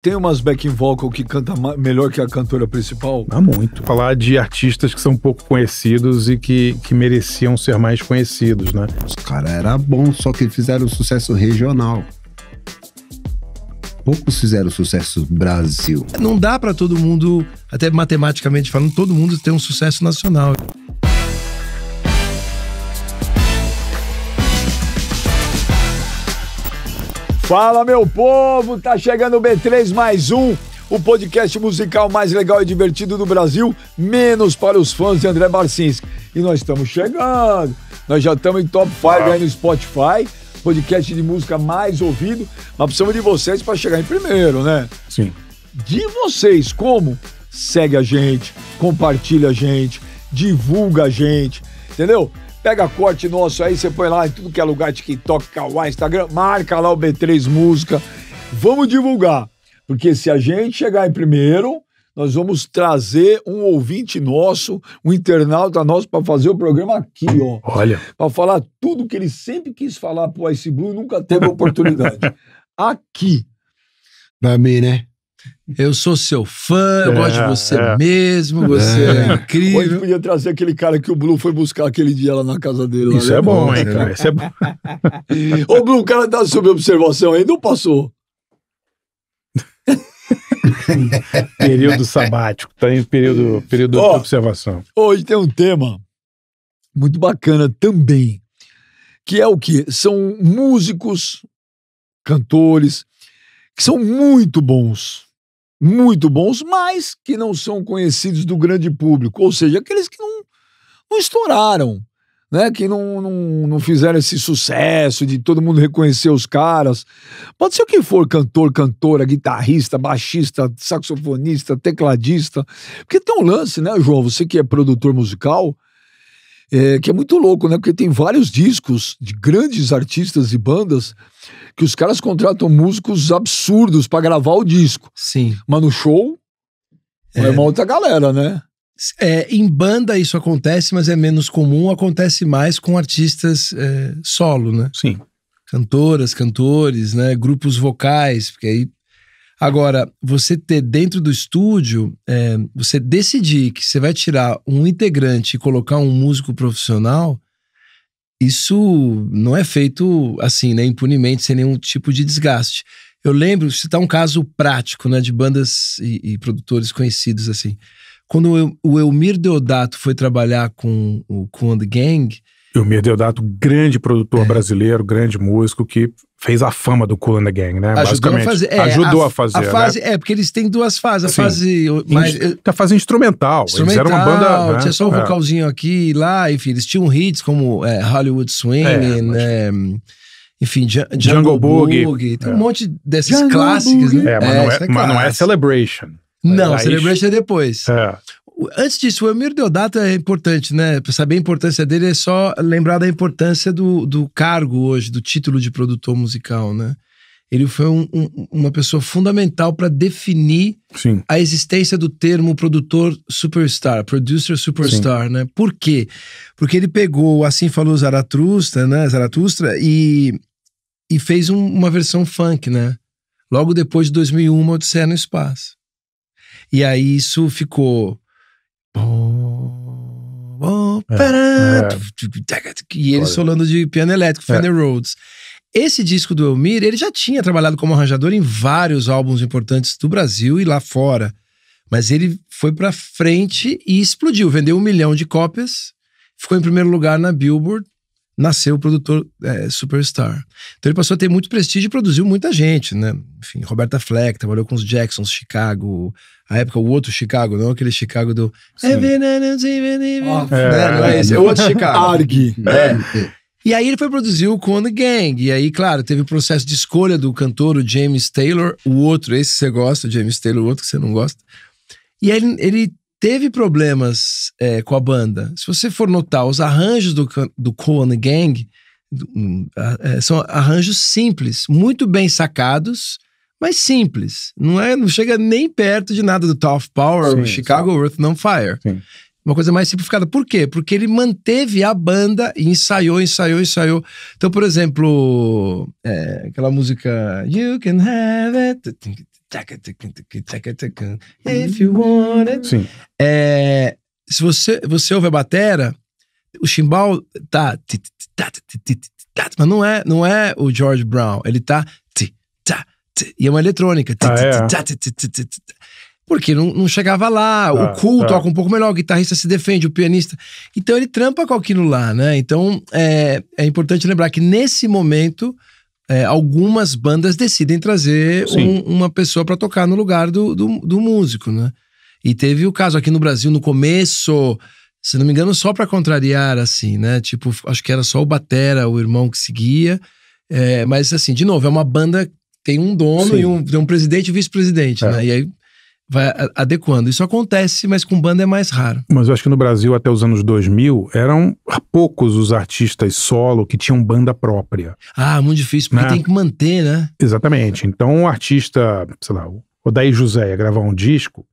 Tem umas backing vocal que canta melhor que a cantora principal? Há muito. Falar de artistas que são pouco conhecidos e que, que mereciam ser mais conhecidos, né? Os caras era bom, só que fizeram sucesso regional. Poucos fizeram sucesso Brasil. Não dá para todo mundo, até matematicamente falando, todo mundo ter um sucesso nacional. Fala, meu povo! Tá chegando o B3 mais um, o podcast musical mais legal e divertido do Brasil, menos para os fãs de André Barcinski. E nós estamos chegando! Nós já estamos em top 5 aí no Spotify, podcast de música mais ouvido, mas precisamos de vocês para chegar em primeiro, né? Sim. De vocês, como? Segue a gente, compartilha a gente, divulga a gente, entendeu? Pega corte nosso aí, você põe lá em tudo que é lugar, TikTok, Kawaii, Instagram, marca lá o B3 Música. Vamos divulgar, porque se a gente chegar em primeiro, nós vamos trazer um ouvinte nosso, um internauta nosso, para fazer o programa aqui, ó. Olha. Para falar tudo que ele sempre quis falar pro Ice Blue e nunca teve oportunidade. aqui. Pra mim, né? Eu sou seu fã, eu é, gosto de é, você é. mesmo, você é. é incrível. Hoje podia trazer aquele cara que o Blue foi buscar aquele dia lá na casa dele. Isso é bom, né? hein, cara? Isso é bom. Ô, Blue, o cara tá sob observação ainda ou passou? período sabático, tá em período, período oh, de observação. Hoje tem um tema muito bacana também, que é o que? São músicos, cantores, que são muito bons muito bons, mas que não são conhecidos do grande público, ou seja, aqueles que não, não estouraram, né? que não, não, não fizeram esse sucesso de todo mundo reconhecer os caras. Pode ser o que for, cantor, cantora, guitarrista, baixista, saxofonista, tecladista, porque tem um lance, né, João? Você que é produtor musical, é, que é muito louco, né? Porque tem vários discos de grandes artistas e bandas que os caras contratam músicos absurdos para gravar o disco. Sim. Mas no show é, é uma outra galera, né? É, em banda isso acontece, mas é menos comum, acontece mais com artistas é, solo, né? Sim. Cantoras, cantores, né? Grupos vocais, porque aí Agora, você ter dentro do estúdio, é, você decidir que você vai tirar um integrante e colocar um músico profissional, isso não é feito assim, né? Impunemente, sem nenhum tipo de desgaste. Eu lembro, citar tá um caso prático, né? De bandas e, e produtores conhecidos, assim. Quando o Elmir Deodato foi trabalhar com o Kond Gang, Elmir Deodato, grande produtor é. brasileiro, grande músico, que fez a fama do Cool and the Gang, né? Ajudou a fazer. É, Ajudou a, a, fazer. A né? fase, né? É, porque eles têm duas fases. A Sim. fase. Mas, In, eh, é a fase instrumental. instrumental. Eles eram uma banda. Né? Tinha só um é. vocalzinho aqui e lá, enfim. Eles tinham hits como é, Hollywood Swing, é, né? enfim, Jungle, Jungle Boogie. Boogie. Tem é. um monte desses Jungle clássicos, né? Boogie. né? É, mas, não, é, mas não é Celebration. Não, Celebration é depois. É. Antes disso, o Elmir Deodato é importante, né? Pra saber a importância dele é só lembrar da importância do, do cargo hoje, do título de produtor musical, né? Ele foi um, um, uma pessoa fundamental para definir Sim. a existência do termo produtor superstar, producer superstar, Sim. né? Por quê? Porque ele pegou Assim Falou Zaratustra, né? Zaratustra e, e fez um, uma versão funk, né? Logo depois de 2001, Odisseia no Espaço. E aí isso ficou Oh, oh, E ele solando de piano elétrico, é. Fender é. Rhodes. Esse disco do Elmir, ele já tinha trabalhado como arranjador em vários álbuns importantes do Brasil e lá fora. Mas ele foi pra frente e explodiu. Vendeu um milhão de cópias, ficou em primeiro lugar na Billboard nasceu o produtor é, superstar. Então ele passou a ter muito prestígio e produziu muita gente, né? Enfim, Roberta Fleck, trabalhou com os Jacksons, Chicago, a época o outro Chicago, não aquele Chicago do... Sim. É, né? não é esse, é o outro Chicago. Arg. É. E aí ele foi produzir o Conan Gang. E aí, claro, teve o processo de escolha do cantor, o James Taylor, o outro, esse você gosta, o James Taylor, o outro que você não gosta. E aí ele, ele teve problemas é, com a banda. Se você for notar, os arranjos do, do Cohen Gang hum, é, são arranjos simples, muito bem sacados, mas simples. Não, é, não chega nem perto de nada do Tough Power, sim, Chicago sim. Earth on Fire. Sim. Uma coisa mais simplificada. Por quê? Porque ele manteve a banda e ensaiou, ensaiou, ensaiou. Então, por exemplo, é, aquela música You Can Have It. If you want it. Sim. É, se você, você ouve a batera, o chimbal tá. Mas não é, não é o George Brown. Ele tá. E é uma eletrônica. Ah, é? Porque não, não chegava lá. o ah, cool ah. toca um pouco melhor, o guitarrista se defende, o pianista. Então ele trampa com aquilo lá, né? Então é, é importante lembrar que nesse momento é, algumas bandas decidem trazer um, uma pessoa para tocar no lugar do, do, do, músico, né? E teve o caso aqui no Brasil no começo, se não me engano, só para contrariar, assim, né? Tipo, acho que era só o Batera, o irmão que seguia. É, mas, assim, de novo, é uma banda tem um dono Sim. e um, tem um presidente e vice-presidente, é. né? E aí vai adequando. Isso acontece, mas com banda é mais raro. Mas eu acho que no Brasil, até os anos 2000, eram poucos os artistas solo que tinham banda própria. Ah, muito difícil, porque né? tem que manter, né? Exatamente. Então, o artista, sei lá, o Odair José ia gravar um disco,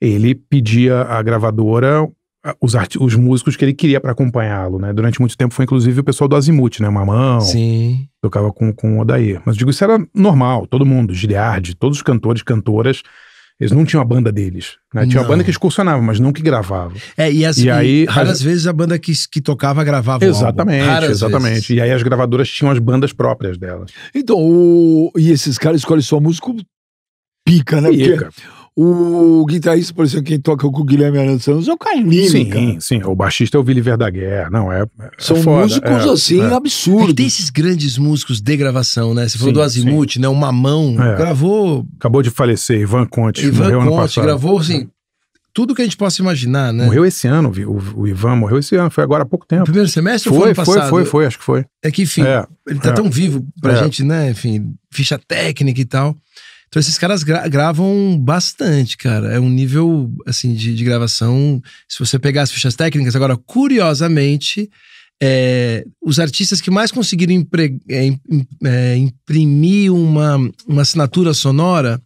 ele pedia à gravadora ah, os, os músicos que ele queria para acompanhá-lo, né? Durante muito tempo foi inclusive o pessoal do Azimuth, né? Mamão. Sim. Tocava com, com o Odair. Mas digo, isso era normal, todo mundo, Giliardi, todos os cantores, cantoras eles não tinham a banda deles. Né? Tinha uma banda que excursionava, mas não que gravava. É, e, as, e aí, raras as... vezes a banda que, que tocava gravava Exatamente, exatamente. Vezes. E aí as gravadoras tinham as bandas próprias delas. Então, o... e esses caras escolhem só músico pica, né? Pica. Porque o guitarrista, por exemplo, quem toca com o Guilherme Arantes Santos é o Carlinhos, Sim, cara. sim. O baixista é o Vili Verdaguer. Não, é, é São foda, músicos, é, assim, é. absurdos. Tem esses grandes músicos de gravação, né? Você falou do Azimuth, sim. né? O Mamão é. gravou... Acabou de falecer, Ivan Conte. Ivan morreu Conte gravou, assim, tudo que a gente possa imaginar, né? Morreu esse ano, o, o Ivan morreu esse ano, foi agora há pouco tempo. Primeiro semestre foi, ou foi ano passado? Foi, foi, foi, acho que foi. É que, enfim, é, ele tá é. tão vivo pra gente, né? Enfim, ficha técnica e tal... Então esses caras gra gravam bastante, cara. É um nível, assim, de, de, gravação. Se você pegar as fichas técnicas, agora, curiosamente, é, os artistas que mais conseguiram é, é, imprimir uma, uma assinatura sonora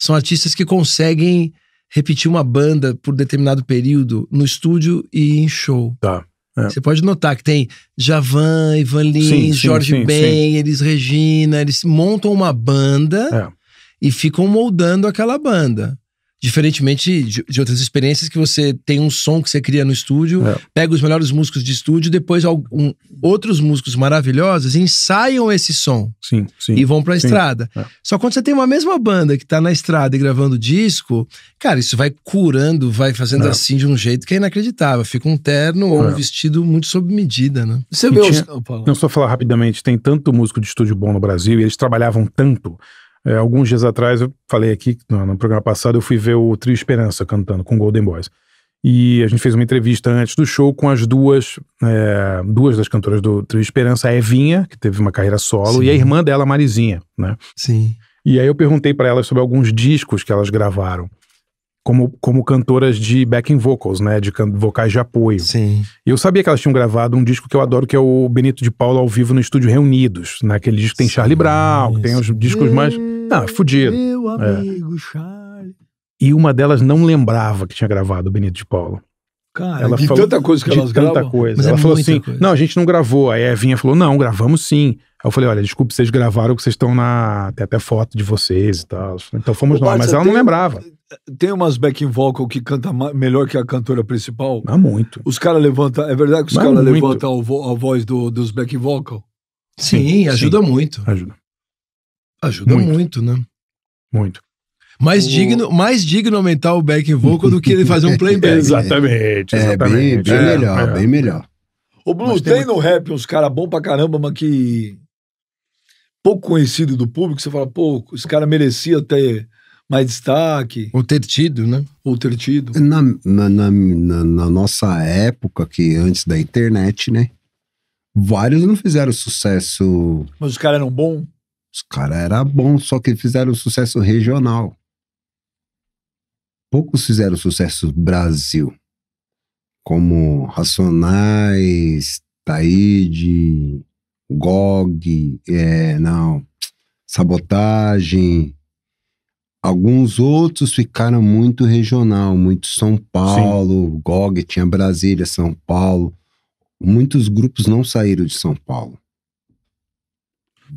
são artistas que conseguem repetir uma banda por determinado período no estúdio e em show. Tá. É. Você pode notar que tem Javan, Ivan Lins, sim, sim, Jorge sim, Ben, eles Regina, eles montam uma banda é e ficam moldando aquela banda. Diferentemente de, de, outras experiências que você tem um som que você cria no estúdio, é. pega os melhores músicos de estúdio, depois algum, outros músicos maravilhosos ensaiam esse som sim, sim, e vão para a estrada. É. Só quando você tem uma mesma banda que tá na estrada e gravando disco, cara, isso vai curando, vai fazendo é. assim de um jeito que é inacreditável. Fica um terno ou um é. vestido muito sob medida, né? Você vê os... Não, só falar rapidamente, tem tanto músico de estúdio bom no Brasil e eles trabalhavam tanto é, alguns dias atrás, eu falei aqui, no, no, programa passado, eu fui ver o Trio Esperança cantando com Golden Boys. E a gente fez uma entrevista antes do show com as duas é, duas das cantoras do Trio Esperança, a Evinha, que teve uma carreira solo, Sim. e a irmã dela, Marizinha, né? Sim. E aí eu perguntei para elas sobre alguns discos que elas gravaram como, como cantoras de backing vocals, né? De vocais de apoio. Sim. E eu sabia que elas tinham gravado um disco que eu adoro, que é o Benito de Paula ao vivo no Estúdio Reunidos. Né? disco tem Charlie Brown, tem os discos mais. Ah, fudido. Meu é. amigo é. Charlie. E uma delas não lembrava que tinha gravado o Benito de Paula. Cara, ela de falou, tanta coisa que de elas gravam. coisa. Mas é ela é falou assim: coisa. não, a gente não gravou. Aí a Evinha falou: não, gravamos sim. Aí eu falei: olha, desculpe, vocês gravaram que vocês estão na. Tem até foto de vocês e tal. Então fomos nós. Mas ela tem... não lembrava. Tem umas backing vocal que canta melhor que a cantora principal? Mas muito. Os caras levantam. É verdade que os caras levantam a, vo, a voz do, dos backing vocal? Sim, sim ajuda sim. muito. Ajuda. Ajuda muito, muito né? Muito. Mais, o... digno, mais digno aumentar o backing vocal do que ele fazer um playback. exatamente, é, exatamente. É, bem, bem é, melhor, melhor, é. bem melhor. O Blues tem, tem no rap uns caras bons pra caramba, mas que pouco conhecido do público, você fala, pô, esse cara merecia ter mais destaque. Ou ter tido, né? Ou ter tido. Na, na, na, na, nossa época, que antes da internet, né? Vários não fizeram sucesso. Mas os caras eram bons? Os caras eram bons, só que fizeram sucesso regional. Poucos fizeram sucesso no Brasil. Como Racionais, Taíde, Gog, é, não, Sabotagem Alguns outros ficaram muito regional, muito São Paulo, Sim. GOG, tinha Brasília, São Paulo. Muitos grupos não saíram de São Paulo.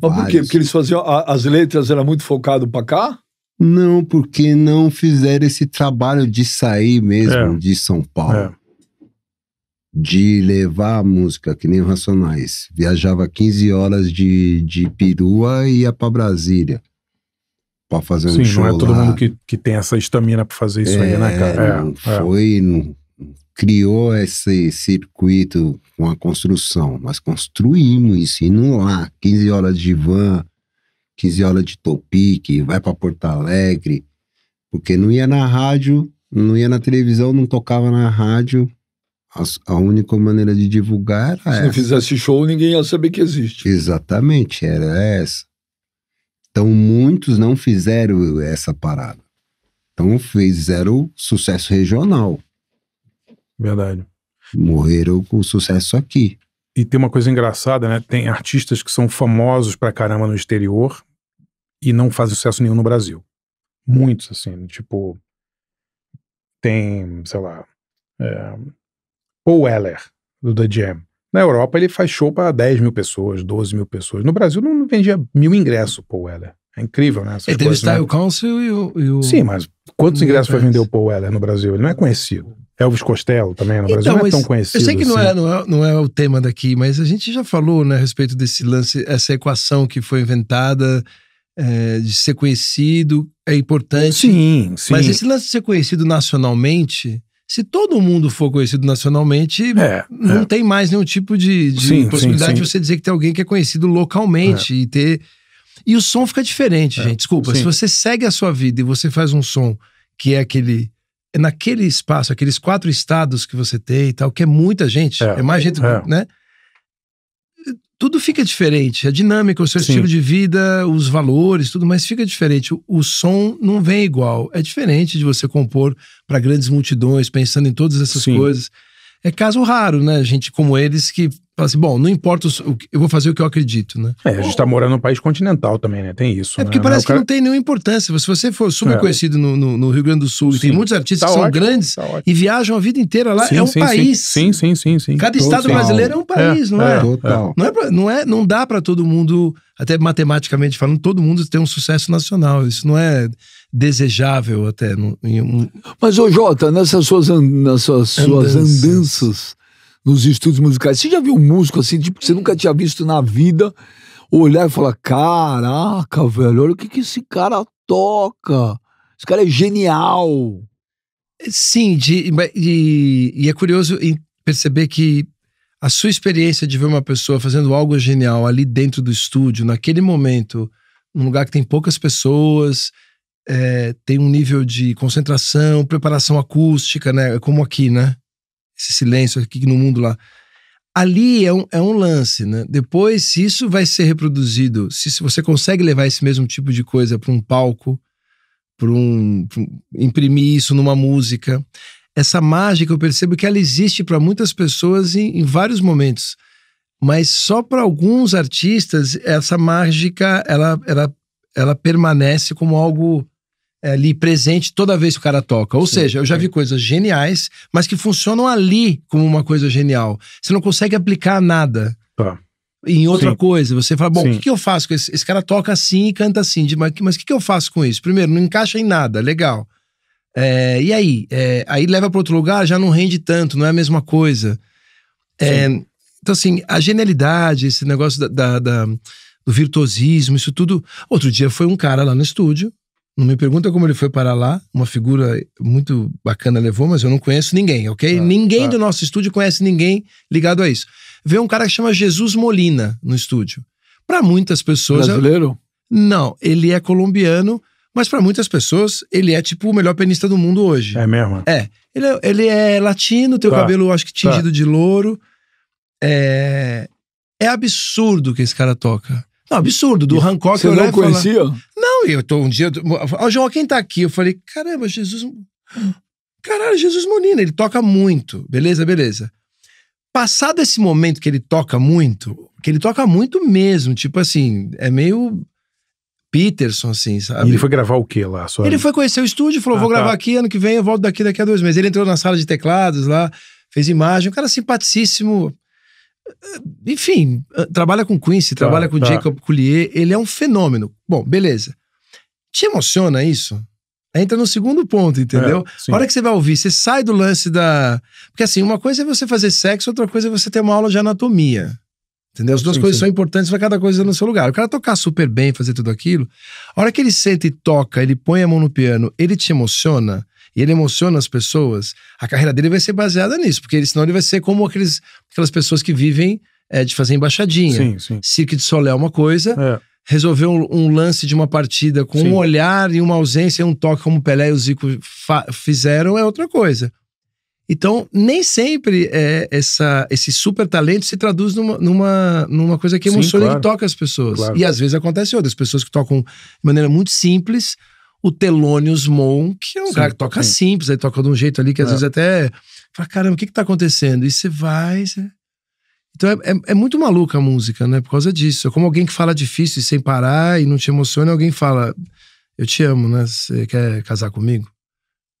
Mas Vários. por quê? Porque eles faziam. as letras eram muito focado para cá? Não, porque não fizeram esse trabalho de sair mesmo é. de São Paulo. É. De levar a música, que nem o Racionais. Viajava 15 horas de, de perua e ia para Brasília para fazer Sim, um show. Sim, não é todo lá. mundo que, que tem essa estamina para fazer isso é, aí, né, cara? É, é, não, é, foi, não, criou esse circuito com a construção. Nós construímos isso, indo lá, 15 horas de van, 15 horas de Topique, vai para Porto Alegre, porque não ia na rádio, não ia na televisão, não tocava na rádio. A, única maneira de divulgar era Se essa. Se não fizesse show, ninguém ia saber que existe. Exatamente, era essa. Então, muitos não fizeram essa parada. Então, fizeram sucesso regional. Verdade. Morreram com sucesso aqui. E tem uma coisa engraçada, né? Tem artistas que são famosos pra caramba no exterior e não fazem sucesso nenhum no Brasil. Muitos, assim, tipo. Tem, sei lá. É, Paul Weller, do The Jam. Na Europa ele faz show para 10 mil pessoas, 12 mil pessoas. No Brasil não vendia mil ingressos, Paul Weller. É incrível, né? Essas ele coisas, teve né? Style Council e o, e o, Sim, mas quantos ingressos foi vender o Paul Weller no Brasil? Ele não é conhecido. Elvis Costello também é no então, Brasil não é tão conhecido. Eu sei que assim. não, é, assim. não, é, não é o tema daqui, mas a gente já falou né, a respeito desse lance, essa equação que foi inventada é, de ser conhecido é importante. Sim, sim. Mas esse lance de ser conhecido nacionalmente se todo mundo for conhecido nacionalmente, é, é. não é. tem mais nenhum tipo de, de sim, possibilidade sim, sim. de você dizer que tem alguém que é conhecido localmente é. e ter. E o som fica diferente, é. gente. Desculpa, se você segue a sua vida e você faz um som que é aquele. É naquele espaço, aqueles quatro estados que você tem e tal, que é muita gente, é, mais gente, né? tudo fica diferente. A dinâmica, o seu Sim. estilo de vida, os valores, tudo mais fica diferente. O, o, som não vem igual. É diferente de você compor para grandes multidões, pensando em todas essas Sim. coisas. É caso raro, né? Gente como eles que Fala assim, bom, não importa, o, eu vou fazer o que eu acredito, né? É, a gente tá morando num país continental também, né? Tem isso. É né? porque né? parece não, que cara... não tem nenhuma importância. Se você for super é. conhecido no, no, no, Rio Grande do Sul, sim. tem muitos artistas tá que são grandes tá e viajam a vida inteira lá, sim, é um sim, país. Sim, sim, sim, sim. Cada Total. estado brasileiro é um é, país, é, não é? é? Total. Não é, pra, não é? Não dá para todo mundo, até matematicamente falando, todo mundo ter um sucesso nacional. Isso não é desejável até. No, um... Mas, ô Jota, nessas suas, nessas suas andanças, andanças nos estudos musicais. Você já viu um músico assim, tipo, que você nunca tinha visto na vida, olhar e falar: caraca, velho, olha o que, que esse cara toca. Esse cara é genial. Sim, de, e, e é curioso perceber que a sua experiência de ver uma pessoa fazendo algo genial ali dentro do estúdio, naquele momento, num lugar que tem poucas pessoas, é, tem um nível de concentração, preparação acústica, né? Como aqui, né? esse silêncio aqui no mundo lá. Ali é um, é um lance, né? Depois, se isso vai ser reproduzido, se, se você consegue levar esse mesmo tipo de coisa para um palco, para um, um, imprimir isso numa música, essa mágica eu percebo que ela existe para muitas pessoas em, em vários momentos mas só para alguns artistas essa mágica ela, ela, ela permanece como algo é ali presente toda vez que o cara toca. Ou sim, seja, eu já sim. É. vi coisas geniais, mas que funcionam ali como uma coisa genial. Você não consegue aplicar nada. Tá. Em outra sim. coisa, você fala, bom, o que, que, eu faço com esse, esse cara toca assim e canta assim, mas o que, que eu faço com isso? Primeiro, não encaixa em nada, legal. É, e aí? É, aí leva para outro lugar, já não rende tanto, não é a mesma coisa. É, então, assim, a genialidade, esse negócio da, da, da, do virtuosismo, isso tudo. Outro dia foi um cara lá no estúdio não me pergunta como ele foi para lá. Uma figura muito bacana levou, mas eu não conheço ninguém, ok? Ah, ninguém ah. do nosso estúdio conhece ninguém ligado a isso. Veio um cara que chama Jesus Molina no estúdio. Para muitas pessoas. É Brasileiro? É... Não, ele é colombiano, mas para muitas pessoas ele é tipo o melhor pianista do mundo hoje. É mesmo? É. Ele é, ele é latino, tem o tá, cabelo, acho que tingido tá. de louro. É... é absurdo que esse cara toca. Não, absurdo. Do Hancock Você eu não conhecia? Falar eu tô um dia. Ó, João, quem tá aqui? Eu falei, caramba, Jesus. Caralho, Jesus Molina, ele toca muito. Beleza, beleza. Passado esse momento que ele toca muito, que ele toca muito mesmo, tipo assim, é meio. Peterson, assim, sabe? E ele foi gravar o que lá? Ele foi conhecer o estúdio, falou: ah, vou tá. gravar aqui ano que vem, eu volto daqui daqui a dois meses. Ele entrou na sala de teclados lá, fez imagem, um cara simpaticíssimo. Enfim, ah, trabalha com Quincy, tá, trabalha com tá. Jacob Collier, ele é um fenômeno. Bom, beleza. Te emociona isso? Entra no segundo ponto, entendeu? É, a hora que você vai ouvir, você sai do lance da. Porque assim, uma coisa é você fazer sexo, outra coisa é você ter uma aula de anatomia. Entendeu? As duas sim, coisas sim. são importantes para cada coisa no seu lugar. O cara tocar super bem, fazer tudo aquilo, a hora que ele senta e toca, ele põe a mão no piano, ele te emociona e ele emociona as pessoas, a carreira dele vai ser baseada nisso, porque ele, senão ele vai ser como aqueles, aquelas pessoas que vivem é, de fazer embaixadinha. Sim, sim. Cirque de Solé é uma coisa. É resolveu um lance de uma partida com Sim. um olhar e uma ausência e um toque como o Pelé e o Zico fizeram é outra coisa. Então, nem sempre é, essa, esse super talento se traduz numa, numa, numa coisa que emociona Sim, claro. e toca as pessoas. Claro. E às vezes acontece outras pessoas que tocam de maneira muito simples. O Telônios Monk, que é um Sim, cara que toca simples, aí toca de um jeito ali que às é. vezes até fala, caramba, o que que tá acontecendo? E você vai, você então é, é, é, muito maluca a música, né? Por causa disso. É como alguém que fala difícil e sem parar e não te emociona, alguém fala: Eu te amo, né? Você quer casar comigo?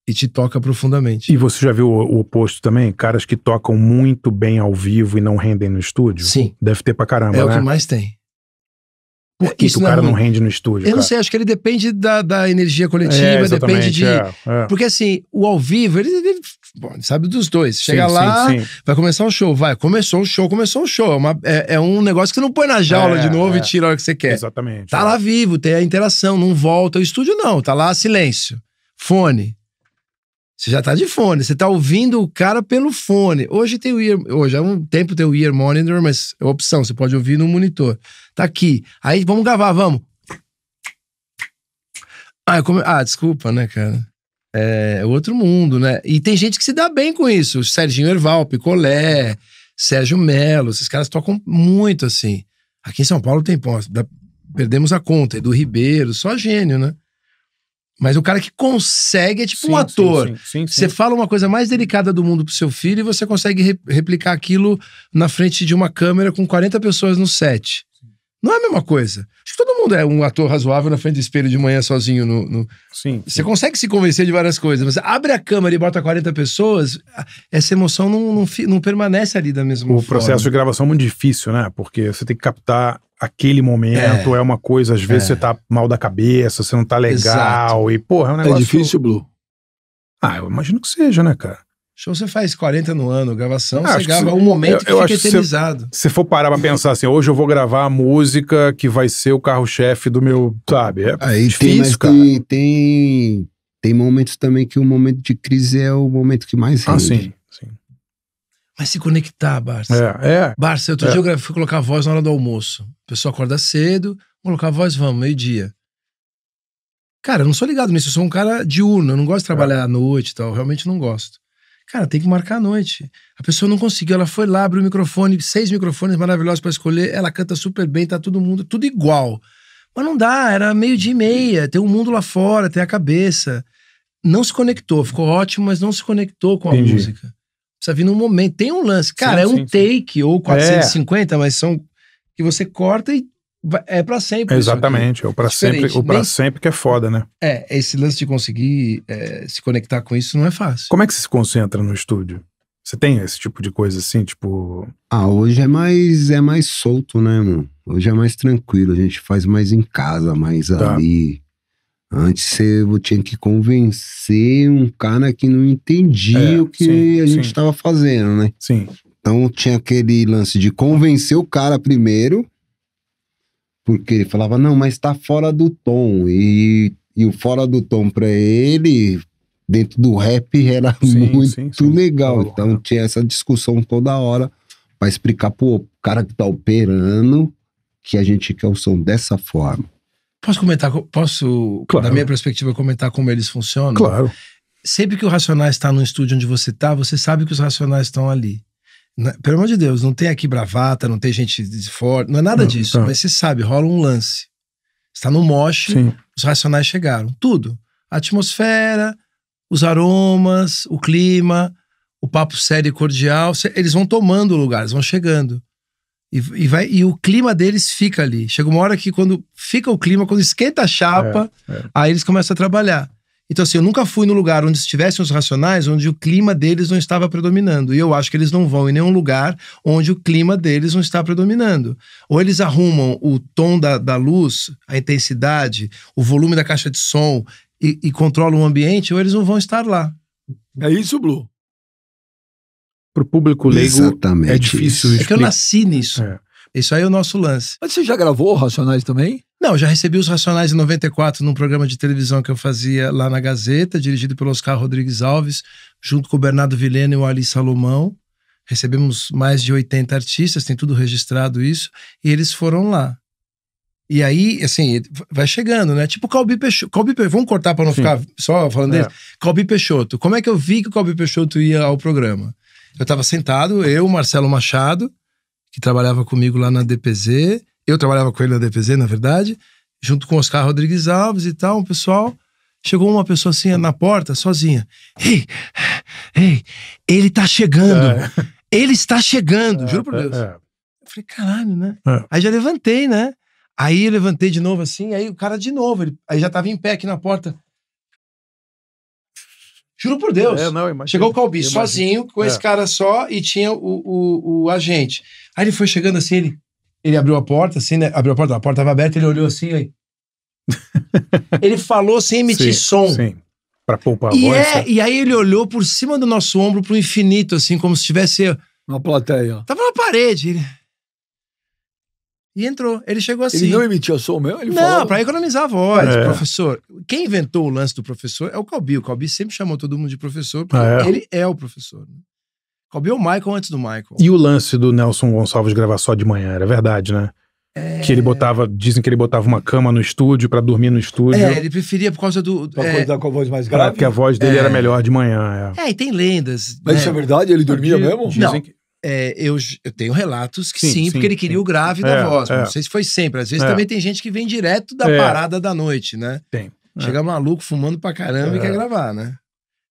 E te toca profundamente. E você já viu o, o, oposto também? Caras que tocam muito bem ao vivo e não rendem no estúdio? Sim. Deve ter pra caramba. É né? o que mais tem. Por que, que o é cara não, rende no estúdio? Eu cara? não sei, acho que ele depende da, da energia coletiva, é, depende de. É, Porque assim, o ao vivo, ele, ele bom, sabe dos dois. Chega sim, lá, sim, sim. vai começar um show, vai. Começou um show, começou um show. É, uma, é, é, um negócio que você não põe na jaula é, de novo e tira a hora que você quer. Exatamente. Tá lá vivo, tem a interação, não volta. O estúdio não, tá lá silêncio, fone. Você já tá de fone, você tá ouvindo o cara pelo fone. Hoje tem o ear, hoje há um tempo tem o ear monitor, mas é opção, você pode ouvir no monitor. Tá aqui. Aí vamos gravar, vamos. Ah, come... ah desculpa, né, cara? É, é outro mundo, né? E tem gente que se dá bem com isso. Serginho Erval, Picolé, Sérgio Melo, esses caras tocam muito assim. Aqui em São Paulo tem, pô, perdemos a conta, Edu do Ribeiro, só gênio, né? Mas o cara que consegue é tipo sim, um ator. Sim, sim, você fala uma coisa mais delicada do mundo pro seu filho e você consegue re replicar aquilo na frente de uma câmera com 40 pessoas no set. Não é a mesma coisa. Acho que todo mundo é um ator razoável na frente do espelho de manhã sozinho. No, no... Sim, Você consegue se convencer de várias coisas, mas abre a câmera e bota 40 pessoas, essa emoção não, não, não permanece ali da mesma o forma. O processo de gravação é muito difícil, né? Porque você tem que captar aquele momento, é, é uma coisa, às vezes é. você tá mal da cabeça, você não tá legal, Exato. e porra, é um é negócio. É difícil, Blue? Ah, eu imagino que seja, né, cara? Show você faz 40 no ano, gravação, ah, você grava um momento eu, eu que fica eternizado. Se for parar pra pensar assim, hoje eu vou gravar a música que vai ser o carro-chefe do meu, sabe? É Aí difícil, tem, tem, tem, tem, momentos também que o momento de crise é o momento que mais ah, rende. Ah, sim. Mas se conectar, Barça. É, é. Barça, outro é. dia eu fui colocar a voz na hora do almoço. O pessoal acorda cedo, colocar a voz, vamos, meio-dia. Cara, eu não sou ligado nisso, eu sou um cara diurno, eu não gosto de trabalhar é. à noite e tal, realmente não gosto. Cara, tem que marcar a noite. A pessoa não conseguiu, ela foi lá, abriu o microfone, seis microfones maravilhosos para escolher, ela canta super bem, tá todo mundo, tudo igual. Mas não dá, era meio-dia e meia, tem um mundo lá fora, tem a cabeça. Não se conectou, ficou ótimo, mas não se conectou com a Entendi. música. Precisa vir num momento. Tem um lance. Cara, sim, é um sim, take sim. ou 450, é. mas são que você corta e é para sempre. Exatamente, é o para sempre, o para Nem... sempre que é foda, né? É, esse lance de conseguir é, se conectar com isso não é fácil. Como é que você se concentra no estúdio? Você tem esse tipo de coisa assim, tipo? Ah, hoje é mais é mais solto, né, mano? Hoje é mais tranquilo, a gente faz mais em casa, mais tá. ali. Antes você tinha que convencer um cara que não entendia é, o que sim, a gente estava fazendo, né? Sim. Então tinha aquele lance de convencer o cara primeiro, porque ele falava, não, mas tá fora do tom. E, e o fora do tom para ele, dentro do rap, era sim, muito sim, legal. Então é. tinha essa discussão toda hora para explicar pro cara que tá operando que a gente quer o som dessa forma. Posso comentar, posso, claro. da minha perspectiva, comentar como eles funcionam? Claro. Sempre que o Racionais está no estúdio onde você está, você sabe que os Racionais estão ali. Pelo amor de Deus, não tem aqui bravata, não tem gente de fora, não é nada não, disso. Tá. Mas você sabe, rola um lance. Está no moche, os Racionais chegaram. Tudo. A atmosfera, os aromas, o clima, o papo sério e cordial. Eles vão tomando o lugar, eles vão chegando. E, e, vai, e o clima deles fica ali. Chega uma hora que quando fica o clima, quando esquenta a chapa, é, é. aí eles começam a trabalhar. Então, assim, eu nunca fui no lugar onde estivessem os racionais, onde o clima deles não estava predominando. E eu acho que eles não vão em nenhum lugar onde o clima deles não está predominando. Ou eles arrumam o tom da, da luz, a intensidade, o volume da caixa de som e, e controlam o ambiente, ou eles não vão estar lá. É isso, Blue para o público leigo é Exatamente é difícil isso. É que eu nasci nisso. É. Isso aí é o nosso lance. Mas você já gravou Racionais também? Não, já recebi os Racionais em 94 num programa de televisão que eu fazia lá na Gazeta, dirigido pelo Oscar Rodrigues Alves, junto com o Bernardo Vilhena e o Ali Salomão. Recebemos mais de 80 artistas, tem tudo registrado isso, e eles foram lá. E aí, assim, vai chegando, né? Tipo Calbi Peixoto. Calbi vamos cortar para não Sim. ficar só falando é. dele? Calbi Peixoto. Como é que eu vi que o Calbi Peixoto ia ao programa? Eu estava sentado, eu, Marcelo Machado, que trabalhava comigo lá na DPZ, eu trabalhava com ele na DPZ, na verdade, junto com Oscar Rodrigues Alves e tal, o pessoal. Chegou uma pessoa assim na porta, sozinha. Ei, ei, ele tá chegando. É. Ele está chegando, é, juro por é, Deus. É. Eu falei, caralho, né? É. Aí já levantei, né? Aí levantei de novo assim, aí o cara de novo, ele, aí já tava em pé aqui na porta. Juro por Deus. É, não, imagina, Chegou o Calbi imagina. sozinho, com é. esse cara só, e tinha o, o, o, agente. Aí ele foi chegando assim, ele, ele abriu a porta, assim, né? Abriu a porta, a porta estava aberta, ele olhou assim, aí. ele falou sem emitir sim, som. Sim. Pra poupar a e voz. É, né? e aí ele olhou por cima do nosso ombro pro infinito, assim, como se tivesse. Uma plateia. Tava na parede. Ele... E entrou. Ele chegou assim. Ele não emitia som meu? Ele não, falou... para economizar a voz. É. Professor. Quem inventou o lance do professor é o Calbi. O Calbi sempre chamou todo mundo de professor, porque ah, é? ele é o professor. Né? Calbi é o Michael antes do Michael. E o lance do Nelson Gonçalves gravar só de manhã, era verdade, né? É... Que ele botava, dizem que ele botava uma cama no estúdio para dormir no estúdio. É, ele preferia por causa do. Pra é... com a voz mais grave. Porque a voz dele é... era melhor de manhã. É, é e tem lendas. Mas né? isso é verdade? Ele dormia mesmo? Dizem não. que é, eu, eu, tenho relatos que sim, sim porque ele queria sim. o grave é, da voz. É. Não sei se foi sempre. Às vezes é. também tem gente que vem direto da é. parada da noite, né? Tem. É. Chega maluco fumando pra caramba e quer gravar, né?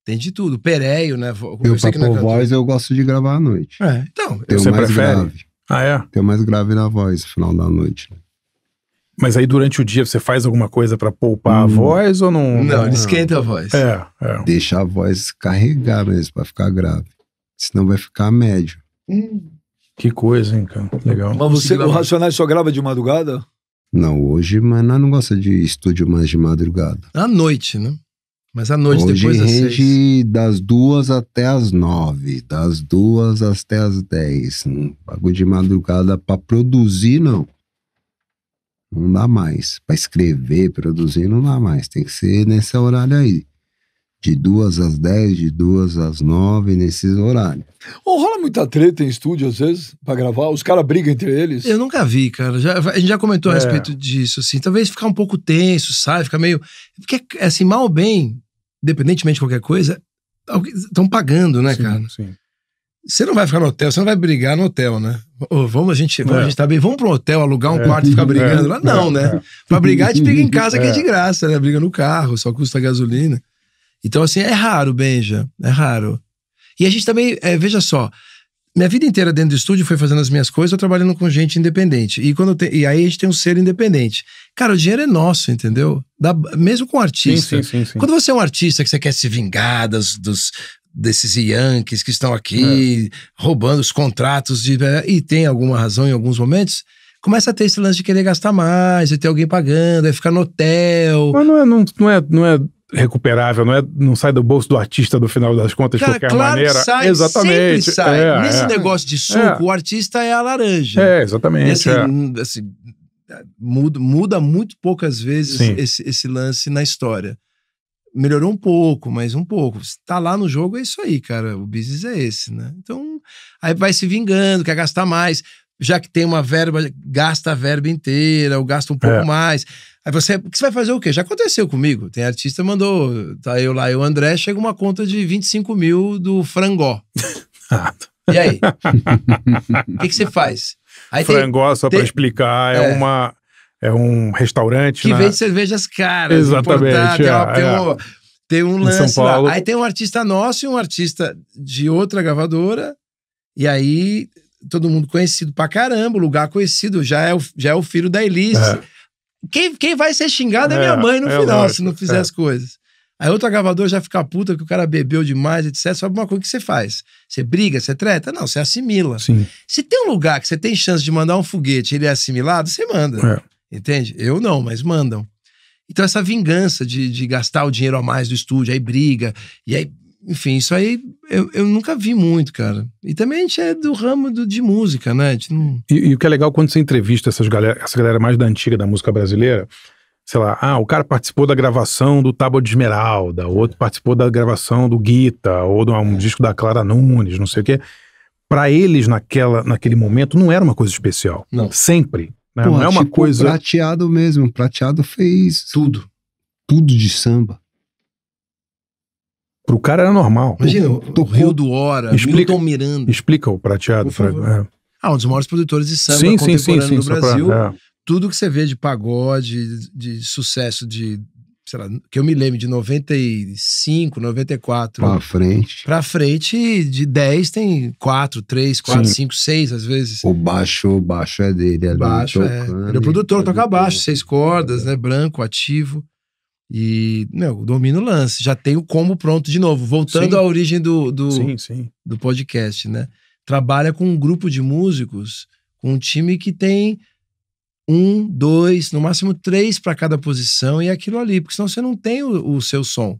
Tem de tudo. Pereio, né? Eu, pra pôr voz, eu gosto de gravar à noite. É, então. Tem você mais prefere? grave. Ah, é? Tem mais grave na voz no final da noite. Né? Mas aí durante o dia você faz alguma coisa para poupar hum. a voz ou não? Não, não ah. esquenta a voz. É, é. Deixa a voz carregar mesmo, pra ficar grave. Senão vai ficar médio. Que coisa, hein, cara? Legal. Mas você, o Racionais só grava de madrugada? Não, hoje, mas nós não gosta de estúdio mais de madrugada. À noite, né? Mas à noite, hoje depois das rende seis. das duas até as nove, das duas até as dez. Pagou de madrugada para produzir, não. Não dá mais. Para escrever, produzir, não dá mais. Tem que ser nesse horário aí de duas às dez, de duas às nove, nesses horários. Ou rola muita treta em estúdio, às vezes, para gravar? Os caras brigam entre eles? Eu nunca vi, cara. Já, a gente já comentou é. a respeito disso, assim. Talvez ficar um pouco tenso, sabe? Ficar meio. Porque, assim, mal ou bem, independentemente de qualquer coisa, estão pagando, né, sim, cara? Sim. Você não vai ficar no hotel, você não vai brigar no hotel, né? vamos, a gente, vamos, é. a gente tá bem, vamos pro hotel alugar um é. quarto e ficar brigando é. lá? Não, né? É. Pra brigar, a gente briga em casa que é, é. de graça, né? Briga no carro, só custa gasolina. Então, assim, é raro, Benja. É raro. E a gente também, é, veja só, minha vida inteira dentro do estúdio foi fazendo as minhas coisas, eu trabalhando com gente independente. E, quando te, e aí a gente tem um ser independente. Cara, o dinheiro é nosso, entendeu? Da, mesmo com artista. Sim, sim, sim, quando você é um artista que você quer se vingar das, dos, desses Yankees que estão aqui é. roubando os contratos de, é, e tem alguma razão em alguns momentos, começa a ter esse lance de querer gastar mais, e ter alguém pagando, de ficar no hotel. Mas não é, não, não é, não é recuperável, não, é, não sai do bolso do artista no final das contas, de qualquer claro maneira. Sai, Exatamente. Sempre sai. É, Nesse é. negócio de suco, é. o artista é a laranja. É, exatamente. Nesse, assim, é. hum, assim, muda, muda muito poucas vezes esse, esse, lance na história. Melhorou um pouco, mas um pouco. está lá no jogo, é isso aí, cara. O business é esse, né? Então, aí vai se vingando, quer gastar mais já que tem uma verba, gasta a verba inteira, ou gasta um pouco é. mais. Aí você, você vai fazer o quê? Já aconteceu comigo. Tem artista mandou, tá eu lá e o André, chega uma conta de 25 mil do Frangó. e aí? O que, que, você faz? Aí Frangó, tem, só para explicar, é, é uma é um restaurante. Que né? vende cervejas caras. Exatamente. É, tem, uma, é. tem, um, tem um lance lá. Aí tem um artista nosso e um artista de outra gravadora. E aí todo mundo conhecido pra caramba, lugar conhecido, já é o, já é o filho da Elise. É. Quem, quem vai ser xingado é, é minha mãe no é final, lógico, se não é. fizer as coisas. Aí outro gravador já fica puta que o cara bebeu demais, etc. Só uma coisa que você faz. Você briga, você treta? Não, você assimila. Sim. Se tem um lugar que você tem chance de mandar um foguete ele é assimilado, você manda. É. Entende? Eu não, mas mandam. Então essa vingança de, de gastar o dinheiro a mais do estúdio, aí briga, e aí enfim, isso aí eu, eu nunca vi muito, cara. E também a gente é do ramo do, de música, né? Não... E, e, o que é legal quando você entrevista essas galera, essa galera mais da antiga da música brasileira, sei lá, ah, o cara participou da gravação do Tábua de Esmeralda, o outro participou da gravação do Guita, ou de um disco da Clara Nunes, não sei o quê. Para eles, naquela, naquele momento, não era uma coisa especial. Não. Sempre. Né? não é uma tipo, coisa. Prateado mesmo. Prateado fez tudo. Tudo de samba. Pro cara era normal. Imagina, o, o, Rio do Hora, explica, Milton Miranda. Explica o prateado. Pra, é. Ah, um dos maiores produtores de samba sim, contemporâneo sim, sim, do Brasil. Pra, é. Tudo que você vê de pagode, de, sucesso de, sei lá, que eu me lembro de 95, 94. Pra frente. Pra frente, de 10 tem 4, 3, 4, 5, 6 às vezes. O baixo, o baixo é dele. É baixo, dele, é. Ele é produtor, toca baixo, seis cordas, né? Branco, ativo. E, meu, domina o lance. Já tem o combo pronto de novo. Voltando sim. à origem do, do, sim, sim. do podcast, né? Trabalha com um grupo de músicos, com um time que tem um, dois, no máximo três para cada posição e é aquilo ali, porque senão você não tem o, o seu som.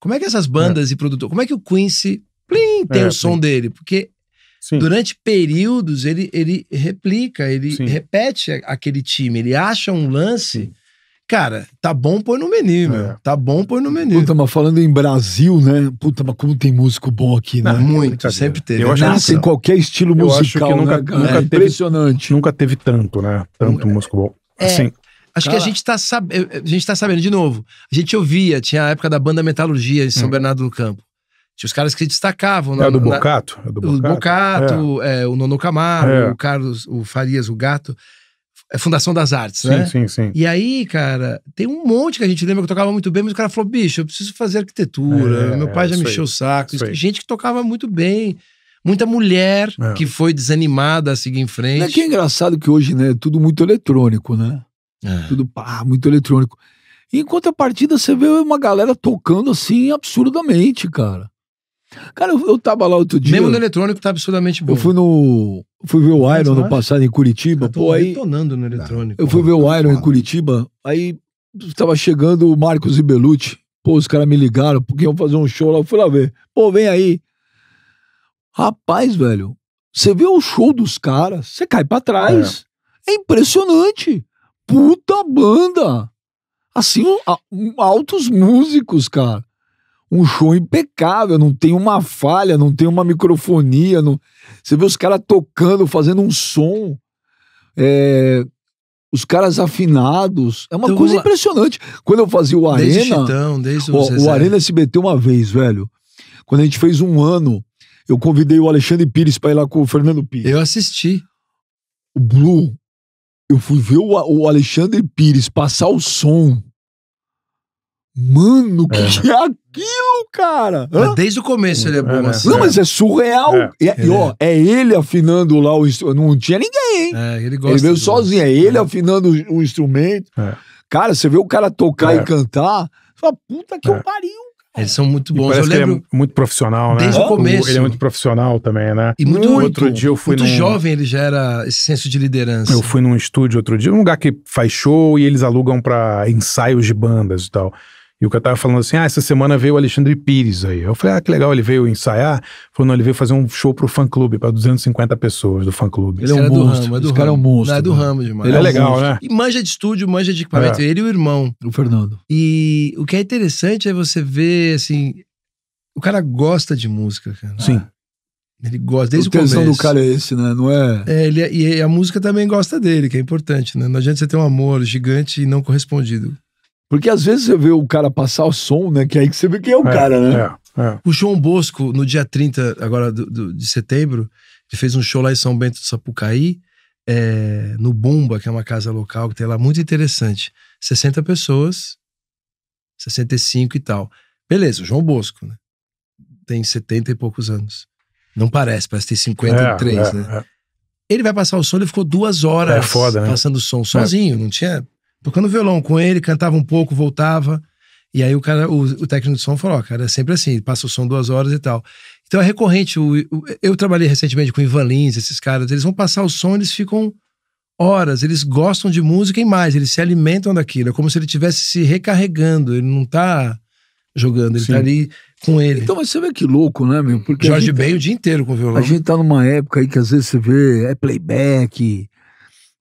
Como é que essas bandas é. e produtores, como é que o Quincy plim, tem é, o som dele? Porque Sim. Durante períodos, ele, ele replica, ele Sim. repete aquele time, ele acha um lance Cara, tá bom, põe no menu, é. meu. Tá bom, põe no menu. Puta, mas falando em Brasil, né? Puta, mas como tem músico bom aqui, né? Não, muito, sempre teve. Eu acho Nasce em qualquer estilo musical, acho que nunca, né? nunca é, teve, impressionante. Nunca teve tanto, né? Tanto é. músico bom. É. Assim, Acho Cala. que a gente, tá sab... a gente tá sabendo, de novo. A gente ouvia, tinha a época da banda Metalurgia em São hum. Bernardo do Campo. Tinha os caras que destacavam. É na, é do Bocato? É do Bocato. O Bocato, é. É, o Nono Camargo, o Carlos, o Farias, o Gato. É Fundação das Artes, sim, né? Sim, sim, sim. E aí, cara, tem um monte que a gente lembra que tocava muito bem, mas o cara falou: bicho, eu preciso fazer arquitetura. É, Meu pai é, já me encheu o saco. Isso isso gente que tocava muito bem. Muita mulher é. que foi desanimada a seguir em frente. Não é que é engraçado que hoje, né? É tudo muito eletrônico, né? É. Tudo pá, muito eletrônico. E em contrapartida, você vê uma galera tocando assim absurdamente, cara. Cara, eu, eu tava lá outro dia. Mesmo no eletrônico tá absurdamente bom. Eu fui no. Fui ver o Iron no passado em Curitiba. Eu tô pô, aí. no eletrônico. Eu fui ver o tá Iron em Curitiba, aí tava chegando o Marcos e Belucci. Pô, os caras me ligaram porque iam fazer um show lá. Eu fui lá ver. Pô, vem aí. Rapaz, velho, você vê o show dos caras, você cai pra trás. É. é, impressionante. Puta banda. Assim, altos músicos, cara um show impecável, não tem uma falha, não tem uma microfonia. Não... Você vê os caras tocando, fazendo um som, é... os caras afinados. É uma então, coisa impressionante. Quando eu fazia o Arena. Desde o, Chitão, desde o, o, o Arena SBT uma vez, velho. Quando a gente fez um ano, eu convidei o Alexandre Pires para ir lá com o Fernando Pires. Eu assisti. O Blue. Eu fui ver o, o Alexandre Pires passar o som Mano, o que, é. que é aquilo, cara? É desde o começo ele é bom é, né? assim. Não, mas é surreal. É. E, é, ó, é. é ele afinando lá o instrumento. Não tinha ninguém, hein? É, ele gosta. Ele veio sozinho, é ele afinando o, o instrumento. Cara, você vê o cara tocar e cantar. Você fala, puta que é. eu pariu. Eles são muito bons. E parece eu lembro... que ele é muito profissional, né? Desde o começo. Ele é muito profissional também, né? E muito, outro dia eu fui muito num... jovem ele já era esse senso de liderança. Eu fui num estúdio outro dia, um lugar que faz show e eles alugam para ensaios de bandas e tal. E o cara tava falando assim: ah, essa semana veio o Alexandre Pires aí. Eu falei: ah, que legal, ele veio ensaiar. Falou: não, ele veio fazer um show pro fã-clube, pra 250 pessoas do fã-clube. Ele é um monstro. É do ramo, Esse cara é um monstro. Não, é do né? ramo demais. Ele é, é legal, né? E manja de estúdio, manja de equipamento. É. Ele e o irmão. O Fernando. E o que é interessante é você ver, assim, o cara gosta de música, cara. Sim. Ele gosta desde o, o começo. A intenção do cara é esse, né? Não é. é ele, é, e a música também gosta dele, que é importante, né? Não adianta você ter um amor gigante e não correspondido. Porque às vezes você vê o cara passar o som, né? Que é aí que você vê quem é o é, cara, né? É, é. o João Bosco, no dia 30 agora do, do, de setembro, ele fez um show lá em São Bento do Sapucaí, é, no Bumba, que é uma casa local que tem lá, muito interessante. 60 pessoas, 65 e tal. Beleza, o João Bosco, né? Tem 70 e poucos anos. Não parece, parece ter 53, é, é, né? É. Ele vai passar o som, ele ficou duas horas é foda, né? passando o som sozinho, não tinha tocando violão com ele, cantava um pouco, voltava. E aí o cara, o, o técnico de som falou, oh, cara, é sempre assim, passa o som duas horas e tal. Então é recorrente. O, o, eu trabalhei recentemente com o Ivan Lins, esses caras, eles vão passar o som, eles ficam horas, eles gostam de música e mais, eles se alimentam daquilo. É como se ele estivesse se recarregando, ele não tá jogando, ele tá Sim. tá ali com ele. Então você vê que louco, né, meu? Porque Jorge gente, Bem o dia inteiro com o violão. A gente tá numa época aí que às vezes você vê é playback,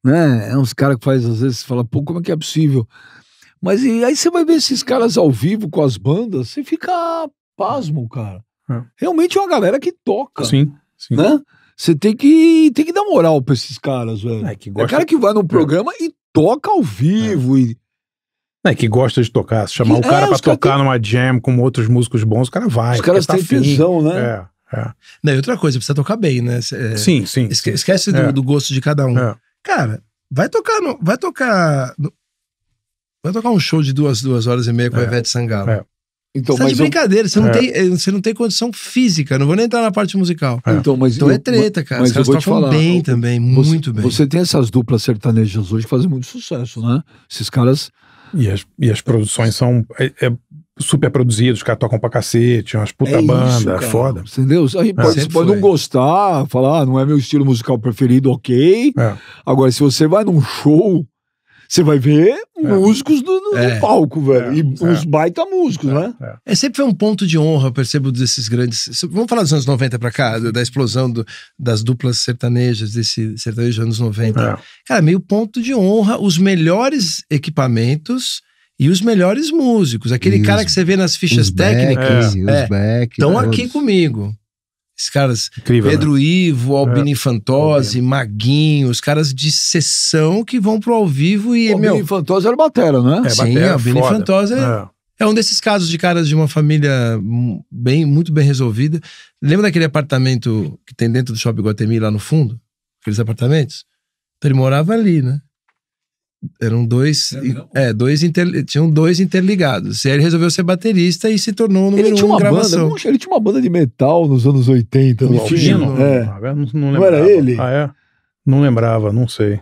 né? É uns caras que faz às vezes, fala, pô, como é que é possível? Mas e aí você vai ver esses caras ao vivo com as bandas, você fica pasmo, cara. É. Realmente é uma galera que toca. Sim, sim. Né? Você tem que, tem que dar moral pra esses caras, velho. É, que gosta... é cara que vai num é. programa é. e toca ao vivo é. e é, que gosta de tocar. Se chamar que, o cara é, pra tocar tem... numa jam com outros músicos bons, o cara vai. Os caras tá têm tá tesão, né? É, é. Não, e outra coisa, precisa tocar bem, né? É, sim, sim. Esquece, sim. esquece do, é. do, gosto de cada um. É. Cara, vai tocar no, vai tocar no, vai tocar um show de duas duas horas e meia com é, a Ivete Sangalo. É. Então, você tá de brincadeira, você, é. não tem, eh, você não tem condição física, não vou nem entrar na parte musical. É. Então, mas então eu, é treta, cara. Mas Os caras eu bem eu, também, você, muito bem. Você tem essas duplas sertanejas hoje que fazem muito sucesso, né? Esses caras. E as, e as produções são. É, é super produzidos, caras tocam pra cacete, umas puta é banda, isso, foda. Entendeu? Aí é. pode, você pode foi. não gostar, falar, ah, não é meu estilo musical preferido, ok. É. Agora, se você vai num show, você vai ver é. músicos do, é. palco, velho. e uns baita músicos, né? É. sempre foi um ponto de honra, eu percebo, desses grandes. Vamos falar dos anos 90 pra cá, da explosão do, das duplas sertanejas, desse sertanejo dos anos 90. Cara, meio ponto de honra, os melhores equipamentos e os melhores músicos. Aquele cara que você vê nas fichas técnicas. Estão é, é, aqui comigo. Esses caras, Incrível, né? Pedro né? Ivo, é. Albini é. Fantose, é. Maguinho, os caras de sessão que vão pro ao vivo e. O meu, Albini Fantose era batera, né? É, Sim, batera, é Albini foda. Fantose é, é, é. um desses casos de caras de uma família bem, muito bem resolvida. Lembra daquele apartamento que tem dentro do Shopping Guatemi lá no fundo? Aqueles apartamentos? Então ele morava ali, né? eram dois. É, dois inter, tinham dois interligados. ele resolveu ser baterista e se tornou o número ele tinha uma um gravação. Banda, ele tinha uma banda de metal nos anos 80. No É. Não, não, não, era ele? Ah, é? Não lembrava, não sei.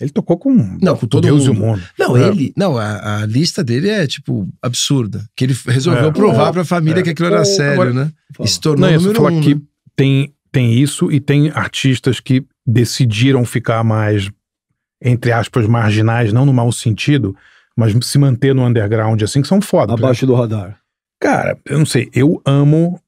Ele tocou com, não, com todo Deus mundo. e o mundo. Não, é. ele. Não, a, a, lista dele é, tipo, absurda. Que ele resolveu é. provar é. a família é. que aquilo era é. sério, Agora, né? Se tornou não, número um, que né? tem, tem isso e tem artistas que decidiram ficar mais entre aspas, marginais, não no mau sentido, mas se manter no underground assim, que são foda. Né? Abaixo do radar. Cara, eu não sei, eu amo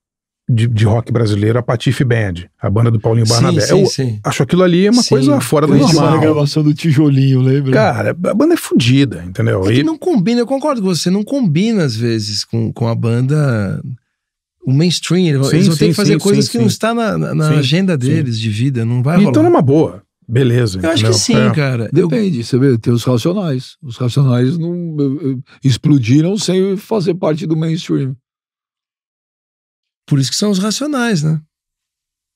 de, de, rock brasileiro a Patife Band, a banda do Paulinho Barnabé. Sim, eu sim. acho aquilo ali uma sim. coisa fora do normal. a gravação do Tijolinho, lembra? Cara, a banda é fodida, entendeu? É e... que não combina, eu concordo com você, não combina às vezes com, com a banda... O mainstream, eles sim, vão ter que fazer coisas que não está na, na agenda deles de vida, não vai e então rolar. Então é uma boa, beleza. Eu acho não, que sim, é. cara. Depende, você vê, tem os Racionais. Os Racionais não, eh, eh, explodiram sem fazer parte do mainstream. Por isso que são os Racionais, né?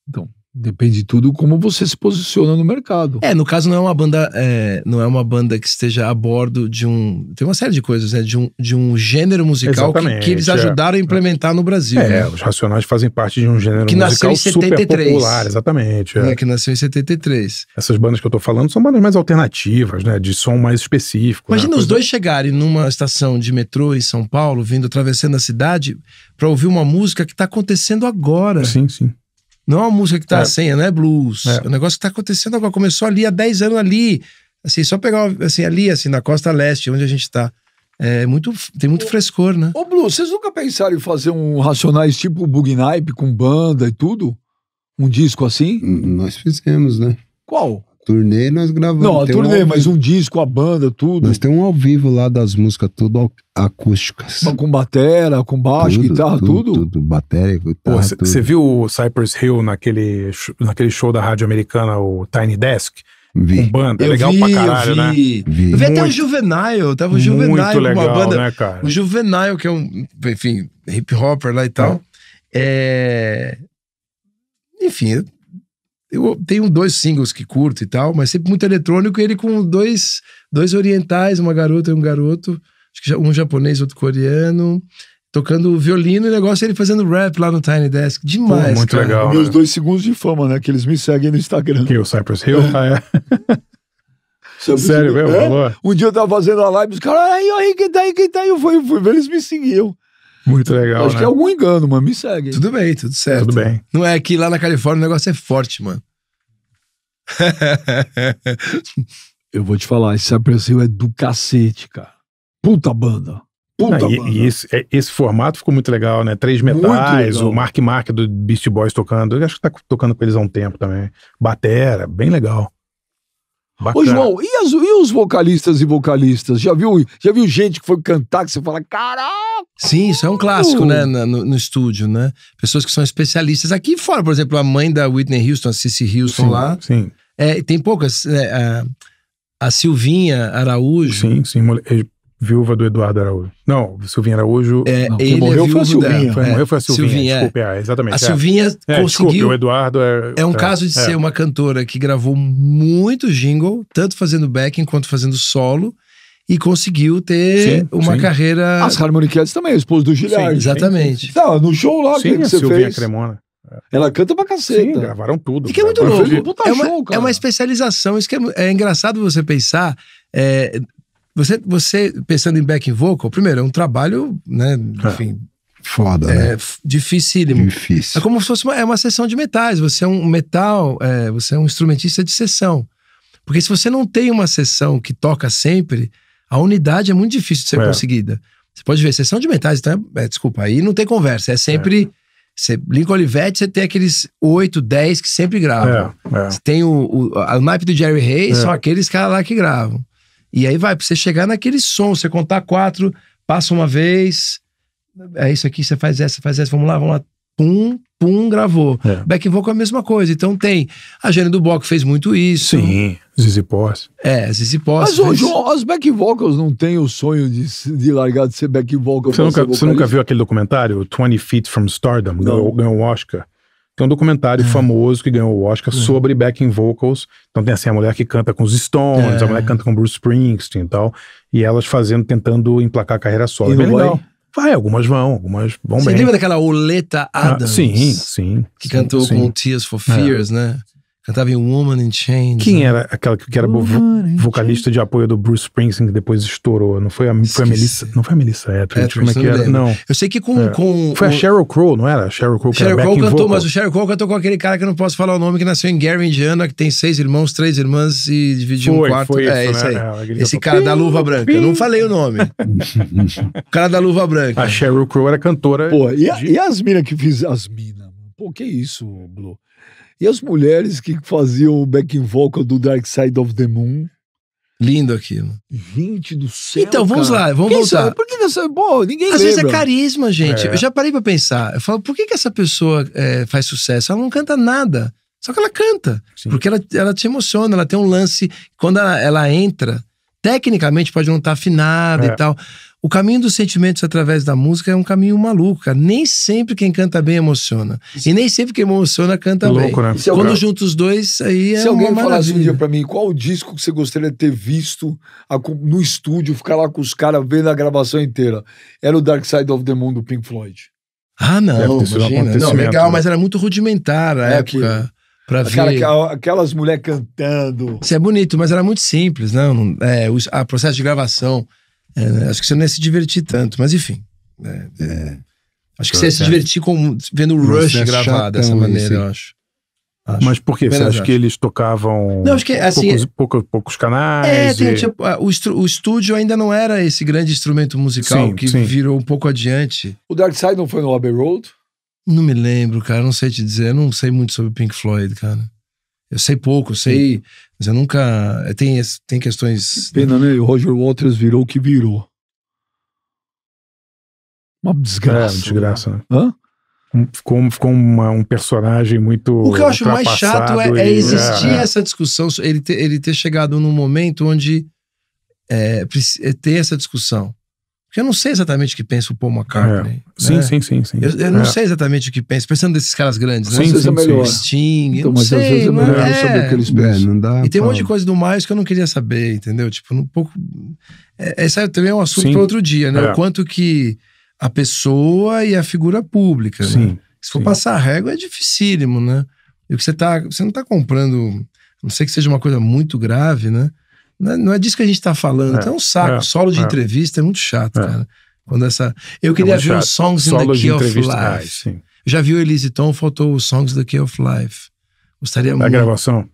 Então, Depende de tudo como você se posiciona no mercado. É, no caso não é uma banda, é, não é uma banda que esteja a bordo de um, tem uma série de coisas, né, de um, de um gênero musical que, que, eles é. ajudaram é. a implementar no Brasil. É, né? os Racionais fazem parte de um gênero que musical nasceu em 73. super popular, exatamente. É. Né, que nasceu em 73. Essas bandas que eu tô falando são bandas mais alternativas, né, de som mais específico. Imagina né, os dois chegarem numa estação de metrô em São Paulo, vindo atravessando a cidade para ouvir uma música que tá acontecendo agora. Sim, sim. Não é uma música que tá é. senha, não é blues. É. é um negócio que tá acontecendo agora. Começou ali há 10 anos ali. Assim, só pegar assim, ali, assim, na costa leste, onde a gente tá. É muito, tem muito frescor, né? Ô, Blue, vocês nunca pensaram em fazer um Racionais tipo Bug Nipe, com banda e tudo? Um disco assim? Nós fizemos, né? Qual? Turnê nós gravamos. Não, tem turnê, um mas um disco, a banda, tudo. Nós temos um ao vivo lá das músicas, tudo acústicas. Com batera, com baixo, tudo, guitarra, tudo? Tudo, tudo batera, guitarra, Você viu o Cypress Hill naquele, naquele show da rádio americana, o Tiny Desk? Vi. Com banda, eu legal vi, pra caralho, eu vi. né? Vi. Eu vi até o Juvenile, tava o Juvenile, muito legal, uma banda. Né, cara? O Juvenile, que é um, enfim, hip hopper lá e tal. É. é... Enfim, eu tenho dois singles que curto e tal, mas sempre muito eletrônico. Ele com dois, dois orientais, uma garota e um garoto, um japonês, outro coreano, tocando violino e negócio ele fazendo rap lá no Tiny Desk. Demais. Pô, muito cara. legal. Meus né? dois segundos de fama, né? Que eles me seguem no Instagram. Que o Cypress Hill? É. ah, é. Sério, mesmo? É? Um dia eu tava fazendo a live, os caras, aí, aí, quem tá aí, quem tá aí? Eu fui, fui eles me seguiam. Muito legal. Acho né? que é algum engano, mano. Me segue. Tudo bem, tudo certo. Tudo bem. Não é que lá na Califórnia o negócio é forte, mano. Eu vou te falar, esse Brasil é do cacete, cara. Puta banda. Puta, ah, e, e esse, é, esse, formato ficou muito legal, né? Três metais, o Mark Mark do Beast Boys tocando. Eu acho que tá tocando com eles há um tempo também. Batera, bem legal. Bacana. Ô, João, e, as, e, os vocalistas e vocalistas? Já viu, já viu gente que foi cantar que você fala, caraca! Sim, isso é um clássico, né, no, no estúdio, né? Pessoas que são especialistas. Aqui fora, por exemplo, a mãe da Whitney Houston, a Cissy Houston sim, lá. Sim. É, tem poucas. É, a, a Silvinha Araújo. Sim, sim viúva do Eduardo Araújo. Não, Silvinha Araújo. É, não, quem é morreu é foi a Silvinha. foi, é, morreu foi a Silvinha, Silvinha é. desculpe, é. exatamente. A é. Silvinha conseguiu. o Eduardo é. É um caso de ser uma cantora que gravou muito jingle, tanto fazendo backing quanto fazendo solo. E conseguiu ter sim, uma sim. carreira. As Harmoniquetes também, a esposa do Gilard. Sim, exatamente. Tá, no show lá sim, que, que você fez. Cremona. Ela canta pra caceta. Sim, gravaram tudo. E que é muito louco. É uma, é uma especialização. Isso que é, é engraçado você pensar. É, você, você pensando em back vocal, primeiro, é um trabalho, né? É. Enfim. É. Foda, é, né? Dificílimo. Difícil. É como se fosse uma, é uma sessão de metais. Você é um metal, é, você é um instrumentista de sessão. Porque se você não tem uma sessão que toca sempre, a unidade é muito difícil de ser é. conseguida. Você pode ver, sessão de metais, então, é, é desculpa, aí não tem conversa. É sempre. É. Você, Lincoln Olivetti, você tem aqueles 8, 10 que sempre gravam. Você tem o, o, o naipe do Jerry Hayes, são aqueles caras lá que gravam. E aí vai, pra você chegar naquele som, você contar quatro, passa uma vez, é isso aqui, você faz essa, faz essa, vamos lá, vamos lá. Pum, pum, gravou. É. Back vocal é a mesma coisa. Então tem. A Jane do Bloco fez muito isso. Sim, Zizi Posse. É, Zizi Posse. Mas, fez... João, as back vocals não têm o sonho de, de largar de ser back vocal. Você nunca, você nunca viu aquele documentário, 20 Feet from Stardom, ganhou o Oscar? Tem um documentário é. famoso que ganhou o Oscar é. sobre backing vocals. Então tem assim a mulher que canta com os Stones, é. a mulher que canta com Bruce Springsteen e tal. E elas fazendo, tentando emplacar a carreira solo. E é bem vai? legal. Vai, algumas vão, algumas vão Você bem. Você lembra daquela Oleta Adams? Ah, sim, sim. Que sim, cantou sim. com Tears for Fears, é. né? Cantava em Woman in Chains. Quem né? era aquela que, era Woman vocalista de apoio do Bruce Springsteen, que depois estourou? Não foi a, foi a Melissa? Não foi a Melissa Etheridge? Como é que era? Não. Eu sei que com. É. com foi o... a Sheryl Crow, não era? A Sheryl Crow Sheryl Crow cantou, vocal. mas o Sheryl Crow cantou com aquele cara que não posso falar o nome, que nasceu em Gary, Indiana, que tem seis irmãos, três irmãs e dividiu foi, um quarto. Foi é, isso, é, né? esse aí. É, esse cara pim, da luva branca. Pim. Eu não falei o nome. o cara da luva branca. A Sheryl Crow era cantora. Pô, e, a, de... e as minas que fiz. As minas. Pô, que isso, Blue? E as mulheres que faziam o backing vocal do Dark Side of the Moon. Lindo aquilo. Gente do céu. Então, vamos cara. lá, vamos Quem voltar. Sabe? Por que, essa. Pô, ninguém Às lembra. vezes é carisma, gente. É. Eu já parei pra pensar. Eu falo, por que, que essa pessoa é, faz sucesso? Ela não canta nada. Só que ela canta. Sim. Porque ela, ela te emociona, ela tem um lance. Quando ela, ela entra, tecnicamente pode não estar tá afinada é. e tal. O caminho dos sentimentos através da música é um caminho maluco, cara. Nem sempre quem canta bem emociona. E nem sempre quem emociona canta é Louco, bem. Né? É Quando juntos os dois, aí é Se alguém falasse um dia pra mim, qual o disco que você gostaria de ter visto no estúdio, ficar lá com os caras vendo a gravação inteira? Era o Dark Side of the Moon do Pink Floyd. Ah, não, imagina. Não, legal, né? mas era muito rudimentar a é época. Que... Pra Aquela, ver. Aquelas mulheres cantando. Isso é bonito, mas era muito simples, não? É, o processo de gravação é, acho que você não ia se divertir tanto, mas enfim. É, é. Acho que você ia se então, é divertir com, vendo o Rush gravado dessa maneira, eu acho. Acho. Mas por quê? Você acha que eles tocavam não, acho que, assim, poucos, é- poucos, poucos canais? É, tem, e... tipo, ah, o, o, estúdio ainda não era esse grande instrumento musical sim, que sim. virou um pouco adiante. O Dark Side não foi no Abbey Road? Não me lembro, cara. Não sei te dizer. Eu não sei muito sobre Pink Floyd, cara. Eu sei pouco. Eu sei... Mas eu nunca. Eh, tem, tem questões. Que pena, né? O Roger Waters virou o que virou. Uma desgraça. É, desgraça. Né? Hã? Ficou, ficou uma, um personagem muito. O que eu acho mais chato é, é, é existir é, essa discussão, ele ter, ele ter chegado num momento onde é, ter essa discussão eu não sei exatamente o que pensa o Paul McCartney. É. Né? Sim, sim, sim, sim. Eu, eu não é. sei exatamente o que pensa, pensando desses caras grandes, né? Sim, sim, sim. Sting, então, eu não mas sei, às vezes é melhor é. saber o que eles pensam. É, não dá, e tem um monte de coisa do mais que eu não queria saber, entendeu? Tipo, um pouco... É, essa é também é um assunto para outro dia, né? O quanto que a pessoa e a figura pública, né? sim, né? Se for sim. passar a régua é dificílimo, né? E o que você tá... Você não tá comprando... Não sei que seja uma coisa muito grave, né? É, não é disso que a gente está falando. É, então é um saco. É, solo de é. entrevista é muito chato, é. cara. Quando essa... Eu é queria ver chato. os Songs solo in the Key of Life. Ah, Já viu o Elise Tom, faltou os Songs in the Key of Life. Gostaria a muito. A gravação?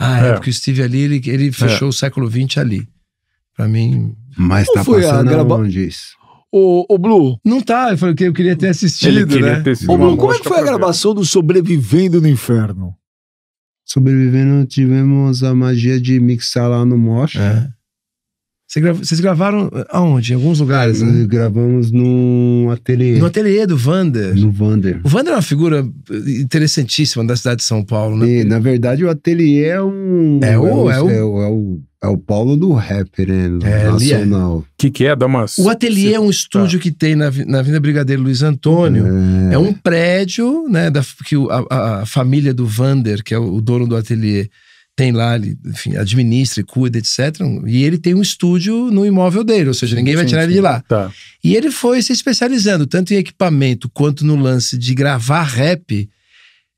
Ah, é, porque o Steve ali, ele, ele fechou o século XX ali. Pra mim... Mas tá passando a grava... onde isso? O, o Blue. Não tá, eu falei eu queria ter assistido, Ele queria né? Ter sido o Blue, como é que foi a gravação do Sobrevivendo no Inferno? Sobrevivendo, tivemos a magia de mixar lá no Mosh. É. Você grava... Vocês gravaram eh, aonde? Em alguns lugares, né? Gravamos no ateliê. No ateliê do Vander. No Vander. O Vander é uma figura interessantíssima da cidade de São Paulo, né? E, na verdade, o ateliê é um. É o. É, é o, é o, é o é o Paulo do rapper, né? É, é, nacional. O que, que é? Dá O ateliê é um estúdio tá. que tem na, na Avenida Brigadeiro Luiz Antônio. É, é um prédio, né? Da, que a, a, família do Vander, que é o dono do ateliê, tem lá, ele, enfim, administra e cuida, etc. E ele tem um estúdio no imóvel dele, ou seja, ninguém vai tirar sim, ele de lá. Tá. E ele foi se especializando, tanto em equipamento quanto no lance de gravar rap.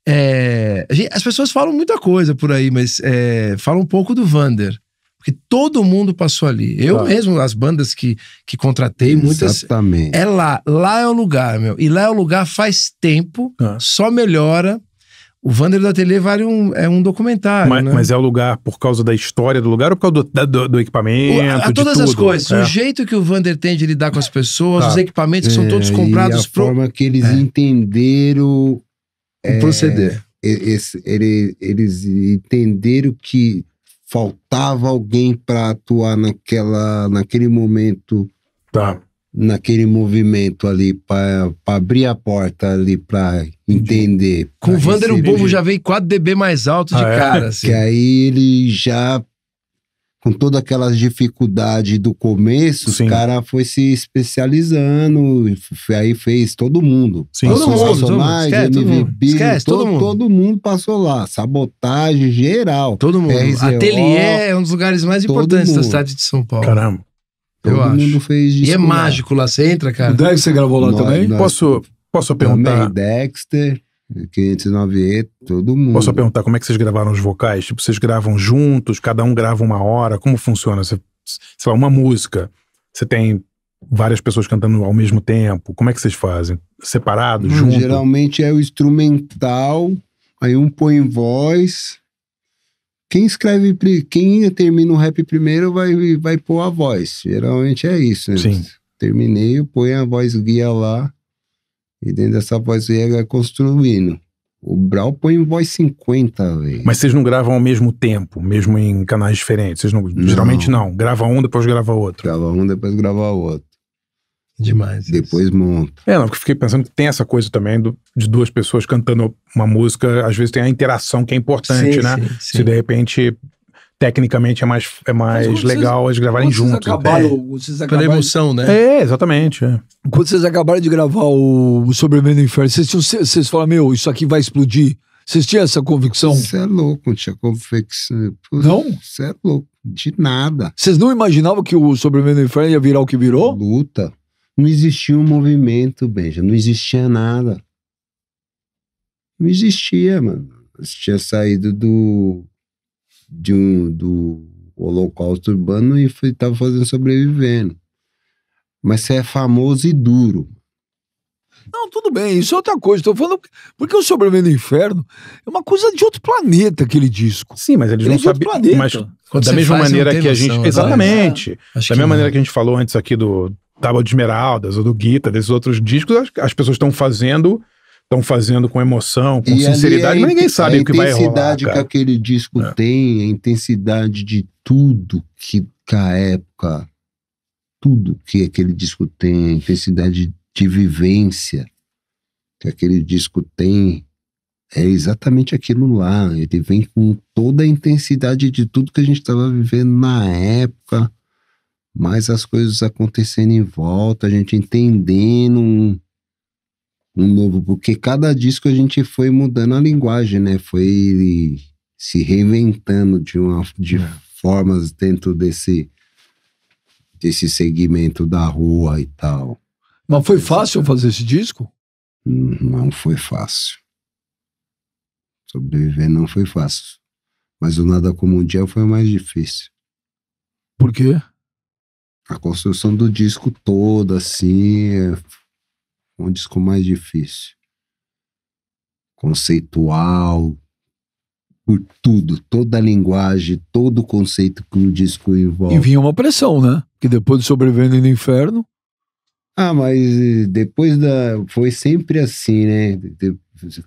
É, as pessoas falam muita coisa por aí, mas é, falam um pouco do Vander. Porque todo mundo passou ali. Eu claro. mesmo, as bandas que, que contratei, muitas. Exatamente. É lá. Lá é o lugar, meu. E lá é o lugar faz tempo, ah. só melhora. O Vander do Ateliê vale um, é um documentário. Mas, né? mas, é o lugar por causa da história do lugar ou por causa do, da, do, do equipamento? O, a, a todas as coisas. É. O jeito que o Vander tem de lidar com as pessoas, tá. os equipamentos que é, são todos comprados. E a pro... forma que eles é. entenderam. O proceder. É, esse, ele, eles entenderam que faltava alguém para atuar naquela, naquele momento, tá. naquele movimento ali, para abrir a porta ali, para entender. Com o Vander, o povo já veio 4 dB mais alto de ah, é? cara. É? Assim. Que aí ele já com toda aquela dificuldade do começo, Sim. cara foi se especializando, aí fez todo mundo. Sim. Passou todo mundo, todo mundo. Esquece, MVP, Esquece, todo, mundo. todo mundo passou lá. Sabotagem geral. Todo mundo. RZO, Ateliê é um dos lugares mais importantes mundo. da cidade de São Paulo. Caramba. Todo Eu mundo acho. fez E é mágico lá, você entra, cara. O Dexter você gravou lá nós, também? Nós, posso, posso perguntar? Também, Dexter. 509E, todo mundo. Posso perguntar como é que vocês gravaram os vocais? Tipo, vocês gravam juntos, cada um grava uma hora, como funciona? Você, sei lá, uma música, você tem várias pessoas cantando ao mesmo tempo, como é que vocês fazem? Separado, Não, junto? Geralmente é o instrumental, aí um põe voz, quem escreve, quem termina o rap primeiro vai, vai pôr a voz, geralmente é isso. Né? Sim. Terminei, põe a voz guia lá, e dentro dessa voz é construindo. O Brau põe em voz 50, velho. Mas vocês não gravam ao mesmo tempo, mesmo em canais diferentes? Vocês não, não. Geralmente não. Grava um, depois grava outro. Grava um, depois grava outro. Demais. Depois isso. monta. É, não, porque fiquei pensando que tem essa coisa também do, de duas pessoas cantando uma música, às vezes tem a interação que é importante, sim, né? Sim, sim. Se de repente tecnicamente é mais, é mais vocês, legal eles gravarem juntos. Né? Acabaram, é. Pela emoção, né? É, exatamente. É. Quando vocês acabaram de gravar o, o Sobrevivendo Inferno, vocês, tinham, vocês falaram, meu, isso aqui vai explodir. Vocês tinham essa convicção? Você é louco, não tinha convicção. Não? Você é louco, de nada. Vocês não imaginavam que o Sobrevivendo Inferno ia virar o que virou? Luta. Não existia um movimento, Benja, não existia nada. Não existia, mano. Você tinha saído do de um, do holocausto urbano e estava fazendo sobrevivendo. Mas você é famoso e duro. Não, tudo bem, isso é outra coisa. Estou falando porque o Sobrevivendo do Inferno é uma coisa de outro planeta, aquele disco. Sim, mas eles ele é não sabem. Mas Quando da mesma faz, maneira que noção, a gente. Né? Exatamente. da mesma maneira que a gente falou antes aqui do Tábua de Esmeraldas ou do Guita, desses outros discos, as, as pessoas estão fazendo estão fazendo com emoção, com e é sinceridade, mas ninguém sabe o que vai rolar. A intensidade que aquele disco é. tem, a intensidade de tudo que, que a época, tudo que aquele disco tem, a intensidade de vivência que aquele disco tem, é exatamente aquilo lá. Ele vem com toda a intensidade de tudo que a gente estava vivendo na época, mais as coisas acontecendo em volta, a gente entendendo um novo, porque cada disco a gente foi mudando a linguagem, né? Foi se reinventando de uma de é. formas dentro desse desse segmento da rua e tal. Mas foi fácil fazer esse disco? Não foi fácil. Sobreviver não foi fácil. Mas o Nada Como um Dia foi o mais difícil. Por quê? A construção do disco todo, assim, é um disco mais difícil. Conceitual, por tudo, toda a linguagem, todo o conceito que o disco envolve. E vinha uma pressão, né? Que depois de Sobrevivendo no Inferno, ah, mas eh, depois da. Foi sempre assim, né? De,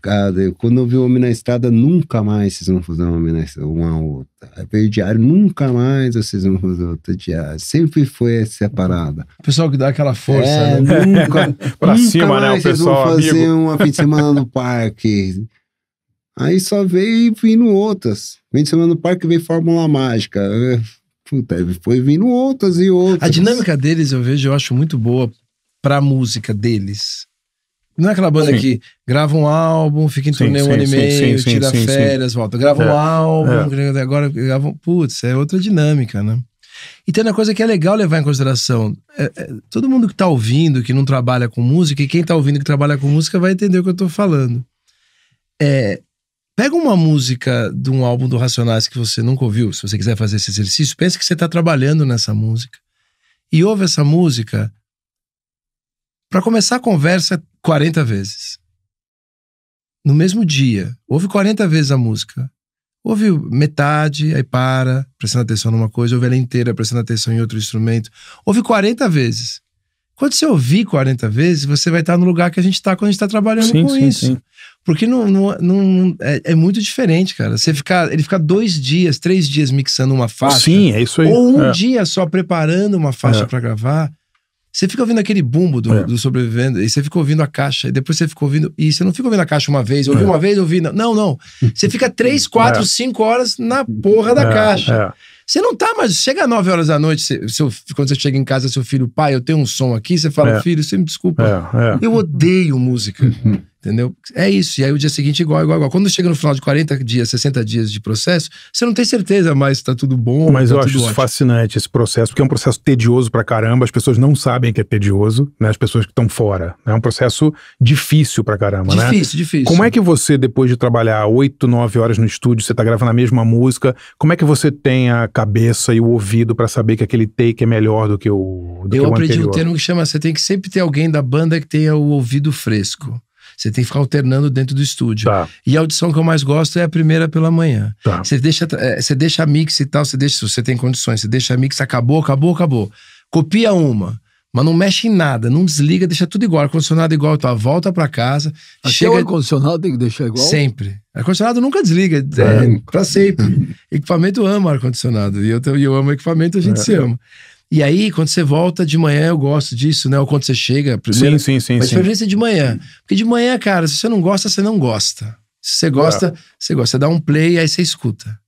cara, ah, quando eu vi Homem na Estrada, nunca mais vocês vão fazer uma Homem na Estrada, uma outra. Aí veio o Diário, nunca mais vocês vão fazer outra Diário. Sempre foi essa parada. O pessoal que dá aquela força, é, né? Nunca, pra nunca cima, né? O pessoal. Vão fazer amigo. uma fim de semana no parque. Aí só veio vindo outras. Fim de semana no parque veio Fórmula Mágica. É, puta, foi vindo outras e outras. A dinâmica deles eu vejo, eu acho muito boa, pra música deles. Não é aquela banda sim. que grava um álbum, fica em turnê sim, um ano e meio, tira férias, volta. Grava é, um álbum, é. agora grava um... Putz, é outra dinâmica, né? E tem uma coisa que é legal levar em consideração. É, é, todo mundo que tá ouvindo, que não trabalha com música, e quem tá ouvindo que trabalha com música vai entender o que eu tô falando. É, pega uma música de um álbum do Racionais que você nunca ouviu, se você quiser fazer esse exercício, pense que você tá trabalhando nessa música. E ouve essa música para começar a conversa 40 vezes. No mesmo dia, ouve 40 vezes a música. Ouve metade, aí para, prestando atenção numa coisa, ouve ela inteira, prestando atenção em outro instrumento. Ouve 40 vezes. Quando você ouvir 40 vezes, você vai estar no lugar que a gente está quando a gente está trabalhando sim, com sim, isso. Sim. Porque não, não, não é, é, muito diferente, cara. Você ficar, ele ficar dois dias, três dias mixando uma faixa. Sim, é isso aí. Ou um é. dia só preparando uma faixa é. para gravar. Você fica ouvindo aquele bumbo do, é. do sobrevivendo, e você fica ouvindo a caixa, e depois você fica ouvindo. E você não fica ouvindo a caixa uma vez, ouvi é. uma vez, ouvi. Não, não. Você fica três, é. quatro, é. cinco horas na porra da é, caixa. É. Você não tá mais. Chega às nove horas da noite, você, seu, quando você chega em casa, seu filho, pai, eu tenho um som aqui, você fala, filho, você me desculpa. Eu odeio música. Entendeu? É isso. E aí o dia seguinte, igual, igual, igual. Quando chega no final de 40 dias, 60 dias de processo, você não tem certeza mais se tá tudo bom. Mas tá eu acho fascinante esse processo, porque é um processo tedioso pra caramba. As pessoas não sabem que é tedioso, né? As pessoas que estão fora. É um processo difícil pra caramba, difícil, né? Difícil, difícil. Como é que você, depois de trabalhar 8, 9 horas no estúdio, você tá gravando a mesma música, como é que você tem a cabeça e o ouvido para saber que aquele take é melhor do que o do Eu que o aprendi um termo que chama, você tem que sempre ter alguém da banda que tenha o ouvido fresco. Você tem que ficar alternando dentro do estúdio. Tá. E a audição que eu mais gosto é a primeira pela manhã. Tá. Você, deixa, eh, você deixa a mix e tal, você deixa, você tem condições, você deixa a mix, acabou, acabou, acabou. Copia uma. Mas não mexe em nada, não desliga, deixa tudo igual, ar-condicionado igual, tua tá? volta para casa. Até chega... o ar-condicionado tem que deixar igual? Sempre. Ar-condicionado nunca desliga, é, é sempre. equipamento ama ar-condicionado, e eu, eu amo equipamento, a gente é. se ama. E aí, quando você volta de manhã, eu gosto disso, né? Ou quando você chega, primeiro. Sim, sim, sim. Mas sim. de manhã. Porque de manhã, cara, se você não gosta, você não gosta. Se você gosta, é. você gosta. Você dá um play e aí você escuta.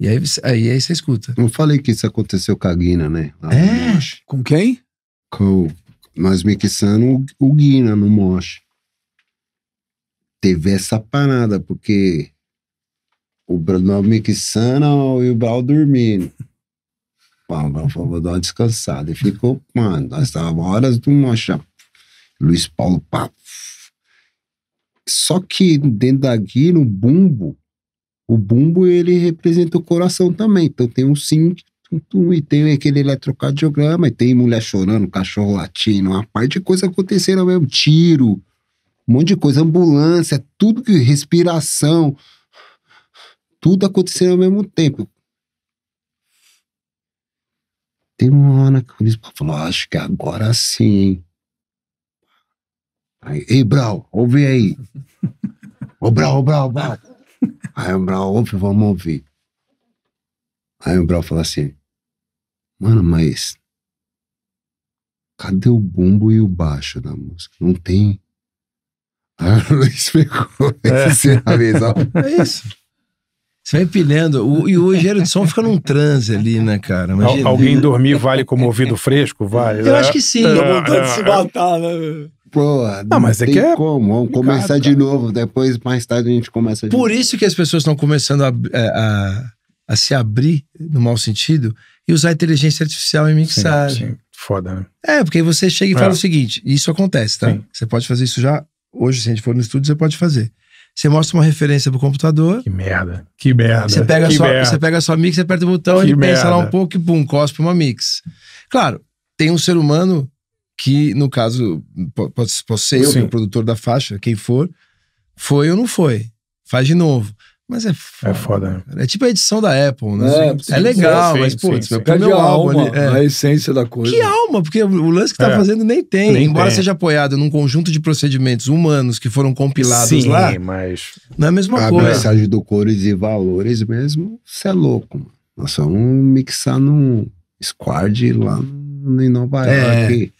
E aí, aí, aí você escuta. Não falei que isso aconteceu com a Guina, né? Lá é? Com quem? Com, nós mixando o, Guina no Mosh. Teve essa parada, porque o Bruno mixando e o Bal dormindo por favor, dá uma descansada. E ficou, mano, nós estávamos horas do mocha. Luiz Paulo, pá. Só que dentro daqui, no bumbo, o bumbo ele representa o coração também. Então tem um sim e tem aquele eletrocardiograma, e tem mulher chorando, cachorro latindo, uma parte de coisa acontecendo mesmo, tiro, um monte de coisa, ambulância, tudo que respiração, tudo acontecendo ao mesmo tempo. Tem uma hora que o bispo falou, ah, acho que agora sim, hein? Aí, Ei, Brau, ouve aí. Ô, Brau, ô, Brau, Brau. Aí o Brau, ouve, vamos ouvir. Aí o Brau fala assim, mano, mas cadê o bumbo e o baixo da música? Não tem... o Luiz pegou é. esse sinalizador. É isso. Você vai empilhando. O, e o engenheiro de som fica num transe ali, né, cara? Imagina. alguém dormir vale como ouvido fresco? Vale. Eu acho que sim. Dá é. vontade de se matar, né? Pô, não, não mas é que é como. Vamos começar cara. de novo. Depois, mais tarde, a gente começa de Por novo. isso que as pessoas estão começando a, é, a, a, se abrir, no mau sentido, e usar inteligência artificial em mixagem. Sim, sim. Foda, né? É, porque você chega e fala é. o seguinte: isso acontece, tá? Sim. Você pode fazer isso já hoje, se a gente for no estúdio, você pode fazer. Você mostra uma referência pro computador. Que merda. Que merda. Você pega, que sua, merda. Você pega a sua mix, você aperta o botão, que ele merda. pensa lá um pouco e pum, cospe uma mix. Claro, tem um ser humano que, no caso, pode, ser eu, é o produtor da faixa, quem for, foi ou não foi. Faz de novo. Mas é foda. É foda. Né? Cara. É tipo a edição da Apple, né? É, é sim, é legal, sim, mas, pô, sim, sim. É meu a álbum alma, é. a essência da coisa. Que alma? Porque o lance que tá é. fazendo nem tem. Nem embora tem. seja apoiado num conjunto de procedimentos humanos que foram compilados lá. Sim, mas... Não é a mesma a coisa. A mensagem do Cores e Valores mesmo, você é louco, mano. Nós vamos mixar num squad lá em Nova é. York.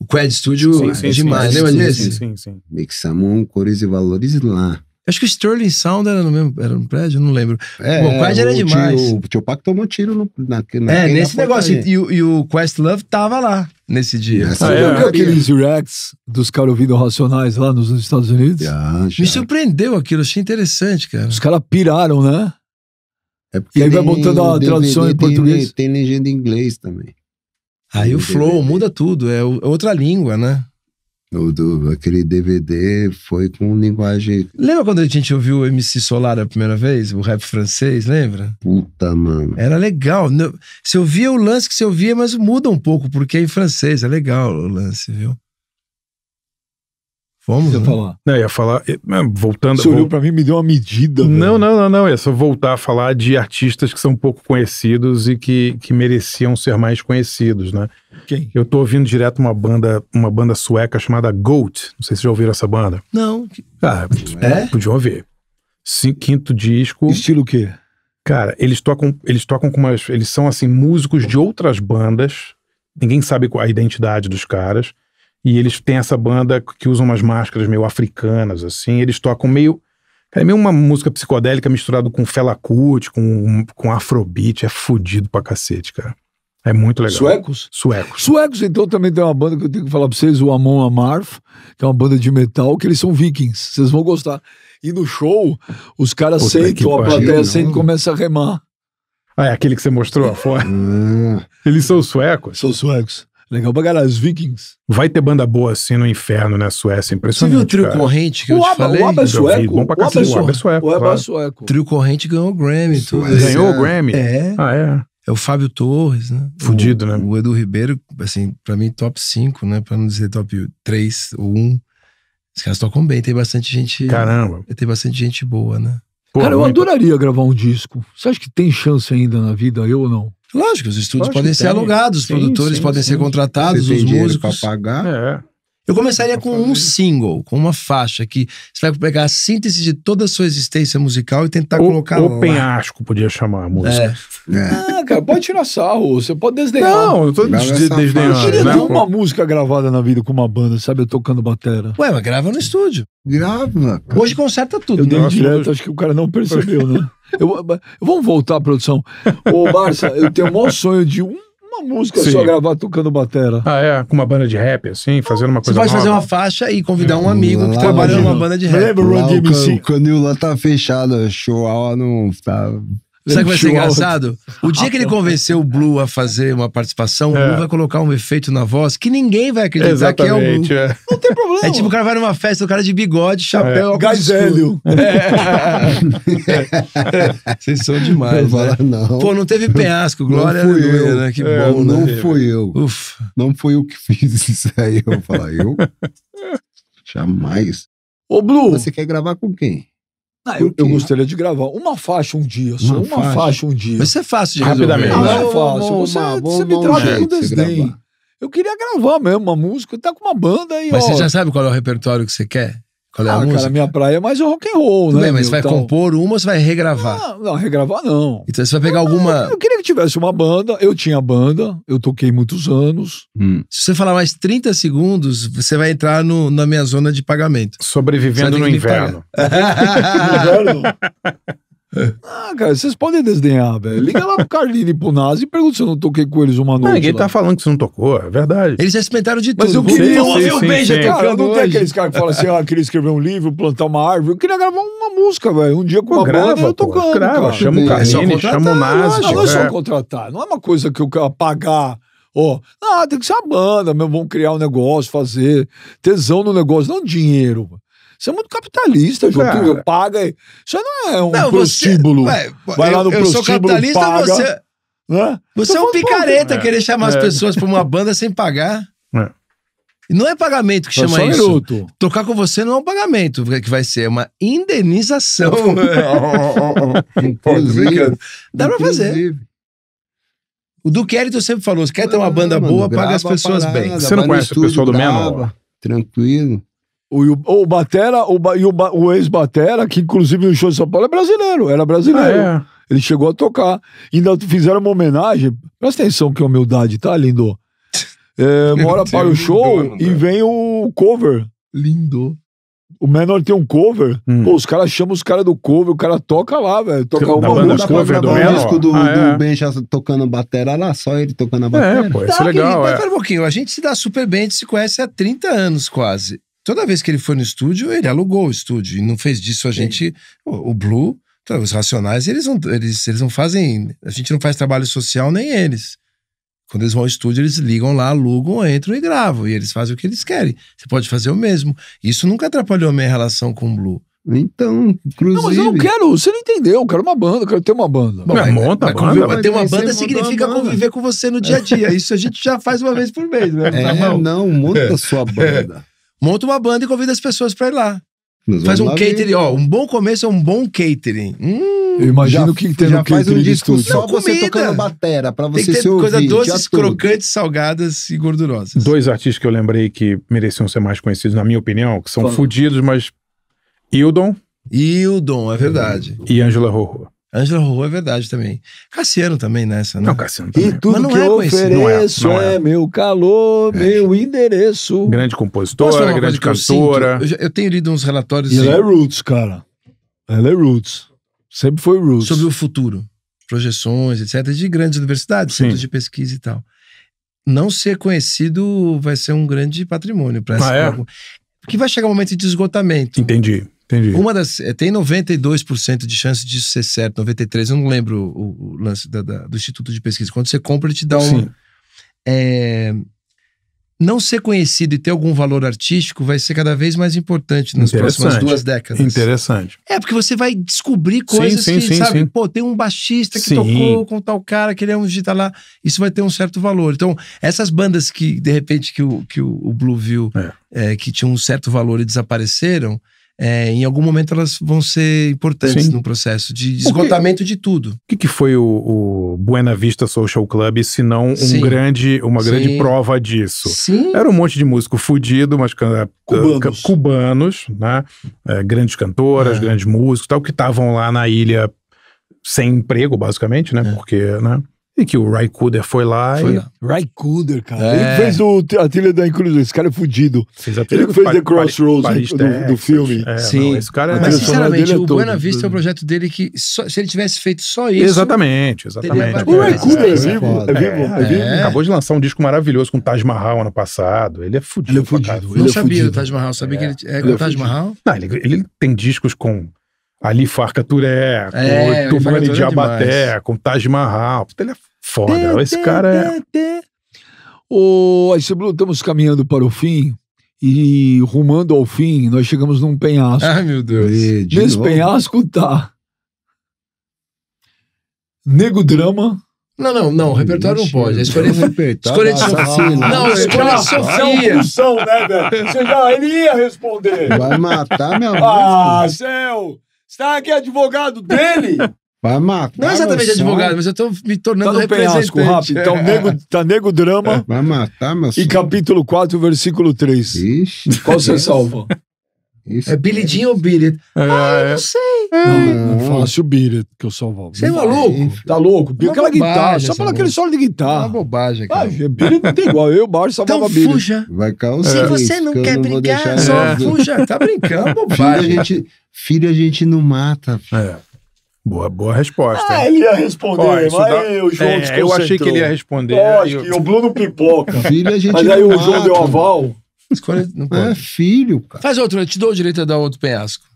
O Quad Studio é demais, né, disso? Sim, sim, sim. Mixamos Cores e Valores lá. Acho que o Sterling Sound era no mesmo era no prédio, não lembro. É, o Quest era o demais. Tio, o tio Pac tomou tiro no, na, na É, nesse na negócio. E, e, o Quest Love tava lá nesse dia. ah, é, é. aqueles reacts dos caras ouvindo Racionais lá nos, nos Estados Unidos? Já, já. Me surpreendeu aquilo, achei interessante, cara. Os caras piraram, né? É e aí vai botando a tradução DVD, em português. Tem legenda em inglês também. Aí o flow muda tudo, é, é outra língua, né? O do, aquele DVD foi com linguagem. Lembra quando a gente ouviu o MC Solar a primeira vez? O rap francês, lembra? Puta, mano. Era legal. Você ouvia o lance que você ouvia, mas muda um pouco, porque é em francês. É legal o lance, viu? Vamos. né? falar. Não, ia falar. Eh, voltando. Você olhou vou... pra mim me deu uma medida. Não, não, não, não. É só voltar a falar de artistas que são pouco conhecidos e que, que mereciam ser mais conhecidos, né? Quem? Eu tô ouvindo direto uma banda, uma banda sueca chamada Goat. Não sei se já ouviram essa banda. Não. Ah, é? Podiam ouvir. quinto disco. Estilo o quê? Cara, eles tocam, eles tocam com umas. Eles são assim, músicos de outras bandas. Ninguém sabe a identidade dos caras. E eles têm essa banda que usam umas máscaras meio africanas, assim. Eles tocam meio. É meio uma música psicodélica misturado com Fela Kuti, com, com Afrobeat. É fodido pra cacete, cara. É muito legal. Suecos? Suecos. Suecos, então, também tem uma banda que eu tenho que falar pra vocês, o Amon amarf que é uma banda de metal, que eles são vikings. Vocês vão gostar. E no show, os caras sentam, a plateia né? senta e começa a remar. Ah, é aquele que você mostrou a foto? Ah. Eles são suecos? São suecos. Legal pra galera, os Vikings. Vai ter banda boa assim no inferno, né, Suécia? Impressionante. Você viu o trio cara. corrente que o eu Abba, te falei? O Abba é sueco. Bom pra cacete, o Abba é sueco. O Abba é sueco. Trio corrente ganhou o Grammy. Tudo. Ganhou o é. Grammy? É. Ah, é. É o Fábio Torres, né? Fudido, o, né? O Edu Ribeiro, assim, pra mim top 5, né? Pra não dizer top 3 ou 1. Os caras tocam bem, tem bastante gente. Caramba. Tem bastante gente boa, né? Pô, cara, eu adoraria gravar um disco. Você acha que tem chance ainda na vida, eu ou não? Lógico, os estúdios Lógico podem ser tem. alugados, os sim, produtores sim, podem sim. ser contratados, Você os músicos. para pagar. É. Eu começaria com um single, com uma faixa que você vai pegar a síntese de toda a sua existência musical e tentar o, colocar open lá. penhasco, podia chamar a música. É. é. Ah, cara, pode tirar sarro, você pode desdenhar. Não, eu tô desdenhando. Eu queria ter uma música gravada na vida com uma banda, sabe? Eu tocando batera. Ué, mas grava no estúdio. Grava. Cara. Hoje conserta tudo. Eu né? dei Nossa, direto, eu... acho que o cara não percebeu, né? eu, vamos voltar à produção. Ô, Barça, eu tenho o maior sonho de um uma música Sim. só gravar tocando batera. Ah, é? Com uma banda de rap, assim, fazendo uma coisa Você pode nova. fazer uma faixa e convidar um amigo lá, que trabalha numa banda de rap. Lembra o Run DMC? Quando o Lan tá fechado, show, a não tá Sabe o que vai ser engraçado? O dia que ele convenceu o Blue a fazer uma participação, é. o Blue vai colocar um efeito na voz que ninguém vai acreditar Exatamente, que é o Blue. É. Não tem problema. É tipo, o cara vai numa festa, o cara de bigode, chapéu, é. gás velho. É. Vocês são demais, não, né? não. Pô, não teve penhasco, Glória. Não fui eu. né? Que é, bom, Não né? fui eu. Uf. Não fui eu que fiz isso aí. Eu vou falar, eu? Jamais. Ô, Blue. Você quer gravar com quem? Ah, eu, eu, gostaria de gravar uma faixa um dia, só uma, uma faixa. faixa. um dia. Mas isso é fácil de Rapidamente. resolver. Rapidamente. não é fácil. você, me trata com desdém. Eu queria gravar mesmo uma música, tá com uma banda aí. Mas ó. você já sabe qual é o repertório que você quer? Qual é a ah, música? cara, minha praia é mais rock and roll, Tudo né? Bem, mas você vai então... compor uma ou você vai regravar? Ah, não, regravar não. Então você vai pegar alguma. Eu queria que tivesse uma banda, eu tinha banda, eu toquei muitos anos. Hum. Se você falar mais 30 segundos, você vai entrar no, na minha zona de pagamento. Sobrevivendo no inverno. inverno. É. Ah, cara, vocês podem desdenhar, velho. Liga lá pro Carlini e pro Nazi e pergunta se eu não toquei com eles uma noite. Não, ninguém lá. tá falando que você não tocou, é verdade. Eles já experimentaram de tudo. Mas eu queria ouvir o Benja Cara, não tem aqueles caras que falam assim, ah, queria escrever um livro, plantar uma árvore. Eu queria gravar uma música, velho. Um dia com uma grava, banda eu tocando. Grava, cara. chama o Carlini, chama o é Nazi. Não, não é só contratar. Não é uma coisa que eu quero pagar... Ó, oh, ah, tem que ser a banda, meu, vamos criar um negócio, fazer tesão no negócio, não dinheiro. Você é muito capitalista, João. Cara. Eu paga. Isso não é um não, prostíbulo. Você, ué, Vai lá no eu, prostíbulo. Eu sou capitalista, paga, você. Né? Você então, é um picareta é, querer chamar é. as pessoas pra uma banda sem pagar. É. E não é pagamento que chama isso. Minuto. Tocar com você não é um pagamento que vai ser, é uma indenização. Inclusive. Dá pra fazer. O Duque Elton sempre falou: se quer ter uma banda boa, paga as pessoas bem. Você não conhece o pessoal do Menor? Tranquilo. O, o, Batera, o, e o, o ex-Batera, que inclusive no show de São Paulo é brasileiro, era brasileiro. Ah, é. Ele chegou a tocar. Ainda fizeram uma homenagem. Presta atenção que humildade, tá, lindo? É, para o show lindo, é e vem o cover. Lindo. O Menor tem um cover. Hum. Pô, os caras chamam os caras do cover, o cara toca lá, velho. Toca uma da banda cover do O disco do, ah, é. do a tocando batera lá, só ele tocando a é, batera. É, pô, isso é tá, é legal. Querido, é. Pera um pouquinho, a gente se dá super bem, a gente se conhece há 30 anos quase. Toda vez que ele foi no estúdio, ele alugou o estúdio. E não fez disso a gente. O, o Blue, tá, os Racionais, eles não, eles, eles não fazem. A gente não faz trabalho social, nem eles. Quando eles vão ao estúdio, eles ligam lá, alugam, entram e gravam. E eles fazem o que eles querem. Você pode fazer o mesmo. Isso nunca atrapalhou minha relação com o Blue. Então, inclusive. Não, mas eu não quero, você não entendeu, eu quero uma banda, eu quero ter uma banda. Bom, monta, a banda, mas ter uma banda significa uma conviver com você no dia a dia. Isso a gente já faz uma vez por mês, né? É, tá não, monta é. sua banda. monta uma banda e convida as pessoas pra ir lá. Nós Faz um lá catering, ver. ó. Um bom começo é um bom catering. Hum, Eu imagino já, que tem já catering. faz um disco só com você tocando batera pra você tem que ter se coisa doces, crocantes, salgadas e gordurosas. Dois artistas que eu lembrei que mereciam ser mais conhecidos, na minha opinião, que são fodidos, fudidos, mas. Hildon. Hildon, é verdade. E Angela Rojo. Ângela Rua é verdade também. Cassiano também nessa, né? Não, Cassiano também. E é. tudo não que é eu ofereço não é, não é. é, meu calor, é. meu endereço. Grande compositora, grande cantora. Eu, eu, já, eu, tenho lido uns relatórios... E ela é roots, cara. Ela é roots. Sempre foi roots. Sobre o futuro. Projeções, etc. De grandes universidades, Sim. centros de pesquisa e tal. Não ser conhecido vai ser um grande patrimônio para ah, essa... É? Porque vai chegar um momento de esgotamento. Entendi. Entendi. Uma das. Eh, tem 92% de chance disso ser certo, 93%. Eu não lembro o, o lance da, da, do Instituto de Pesquisa. Quando você compra, ele te dá um. É, não ser conhecido e ter algum valor artístico vai ser cada vez mais importante nas próximas duas décadas. Interessante. É, porque você vai descobrir coisas sim, sim, que, sim, sabe, pô, tem um baixista que tocou com tal cara, que ele é um digital lá, isso vai ter um certo valor. Então, essas bandas que, de repente, que o, que o, o Blue viu, é. É, que tinham um certo valor e desapareceram, é, em algum momento elas vão ser importantes Sim. no processo de esgotamento que, de tudo. O que, que, foi o, o, Buena Vista Social Club, se não um grande, uma Sim. grande prova disso? Sim. Era um monte de músico fudido, mas ah, cubanos, cubanos né? É, grandes cantoras, é. grandes músicos, tal, que estavam lá na ilha sem emprego, basicamente, né? É. Porque, né? E que o Kuder foi lá foi e. cara. É. Ele fez o, a trilha da Inclusão. Esse cara é fudido. ele que fez The Crossroads Paris, do, Paris, do, do, filme. É, Sim. Não, esse cara é Mas, é... sinceramente, o é Buena Vista é um projeto dele que, só, se ele tivesse feito só isso. Exatamente, exatamente. É o Raikuder é, é, vivo. É vivo. É, vivo. Acabou de lançar um disco maravilhoso com o Taj Mahal ano passado. Ele é fudido. Ele é fudido. Eu não sabia do Taj Mahal. Sabia que ele é com o Taj Mahal? Não, ele tem discos com. Ali Farca Turé, com é, Tupani de Abaté, com Taj Mahal. ele é Foda. Esse cara é. O Iceblue, estamos caminhando para o fim e rumando ao fim, nós chegamos num penhasco. Ai, meu Deus. E, de Nesse novo? penhasco tá. Nego Drama. Não, não, não, repertório não pode. É escolha, repertório, escolha de Sofia. Não, escolha de Sofia. né, velho? Você já, ele ia responder. Vai matar meu amor. Ah, céu! Você tá aqui advogado dele? Vai matar. Não exatamente advogado, mas eu tô me tornando tá no penhasco, rápido. Tá, nego, tá nego drama. É. Vai matar, meu E capítulo 4, versículo 3. Ixi, Qual você salva? Isso. É Billy Jean ou Billy? É, ah, eu não sei. É. Não, não fácil Billy que eu salvo. Você é maluco? É, tá louco? Billy, aquela guitarra, só pela aquele solo de guitarra. É Uma bobagem, ah, cara. Ah, Billy não tem igual. Eu, Barro, salvava então, Billy. fuja. Vai calçar. Se você não quer brincar, brigar, só fuja. Tá brincando, bobagem. Filho a gente, filho a gente não mata. É. Boa, boa resposta. Ah, ele ia responder, Ó, mas dá... aí o João é, Eu achei que ele ia então. responder. Lógico, eu... o Bruno pipoca. Filho, a gente mas aí o João deu aval. Não é filho, cara. Faz outro, eu te dou o direito a dar outro penhasco.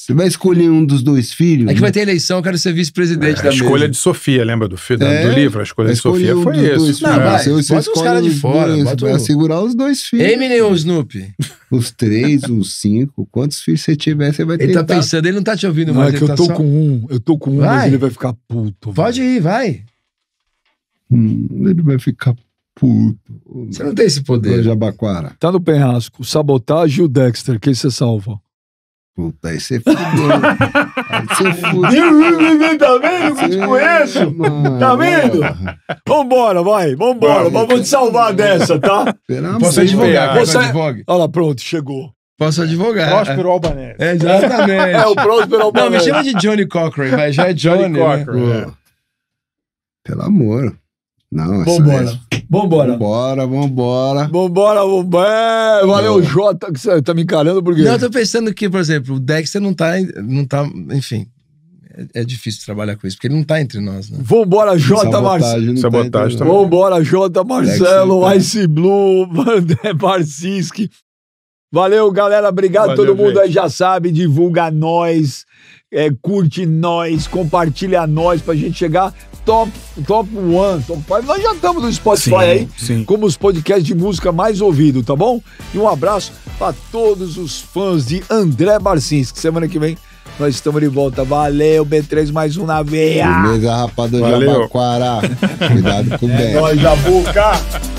Você vai escolher um dos dois filhos? É que vai né? ter eleição, eu quero ser vice-presidente é, da A escolha mesa. de Sofia, lembra do, filho, é, do livro? A escolha de Sofia um foi do, isso. Não, vai, você, você bota os caras de fora. Dois, bota segurar os dois filhos. Eminem ou Snoopy? Os três, os cinco, quantos filhos você tiver, você vai ter. Ele tá tentar... tá pensando, ele não tá te ouvindo não, mais. É que eu tá tô com um, eu tô com um, vai. mas ele vai ficar puto. Pode velho. ir, vai. Hum, ele vai ficar puto. Você não tem esse poder. Jabaquara. Tá no penhasco, sabotagem e o Dexter, quem você salva? Puta, aí você fudeu. aí você fudeu. tá vendo que eu te conheço? Mano, tá vendo? Vambora, vai. Vambora. Vamos vou te salvar dessa, tá? posso advogar, posso é- advogar. Olha lá, pronto, chegou. Posso advogar. Próspero Albanese. É, exatamente. é, o Próspero Albanese. Não, me chama de Johnny Cochran, vai. Já é Johnny, Johnny né? Cochran. Né? É. Pelo amor. Não, Vambora. É... Vambora. Vambora, vambora. Vambora, vambora. É, valeu, Jota, que você tá me encarando porque. Não, eu tô pensando que, por exemplo, o Dexter não tá. Não tá enfim. É, é, difícil trabalhar com isso, porque ele não tá entre nós, né? Vambora, Jota Marcelo. Tá sabotagem também. Vambora, Jota Marcelo, Ice tá. Blue, Vandé Barcinski. Valeu, galera. Obrigado. Valeu, Todo mundo aí já sabe. Divulga nós é, curte nós, compartilha nós pra gente chegar top, top one, top five. Nós já estamos no Spotify sim, aí, sim. como os podcasts de música mais ouvido, tá bom? E um abraço para todos os fãs de André Barcins, que semana que vem nós estamos de volta. Valeu, B3 mais um na veia. Beleza, rapadura Jabaquara. Cuidado com o é, Nós, Jabuca.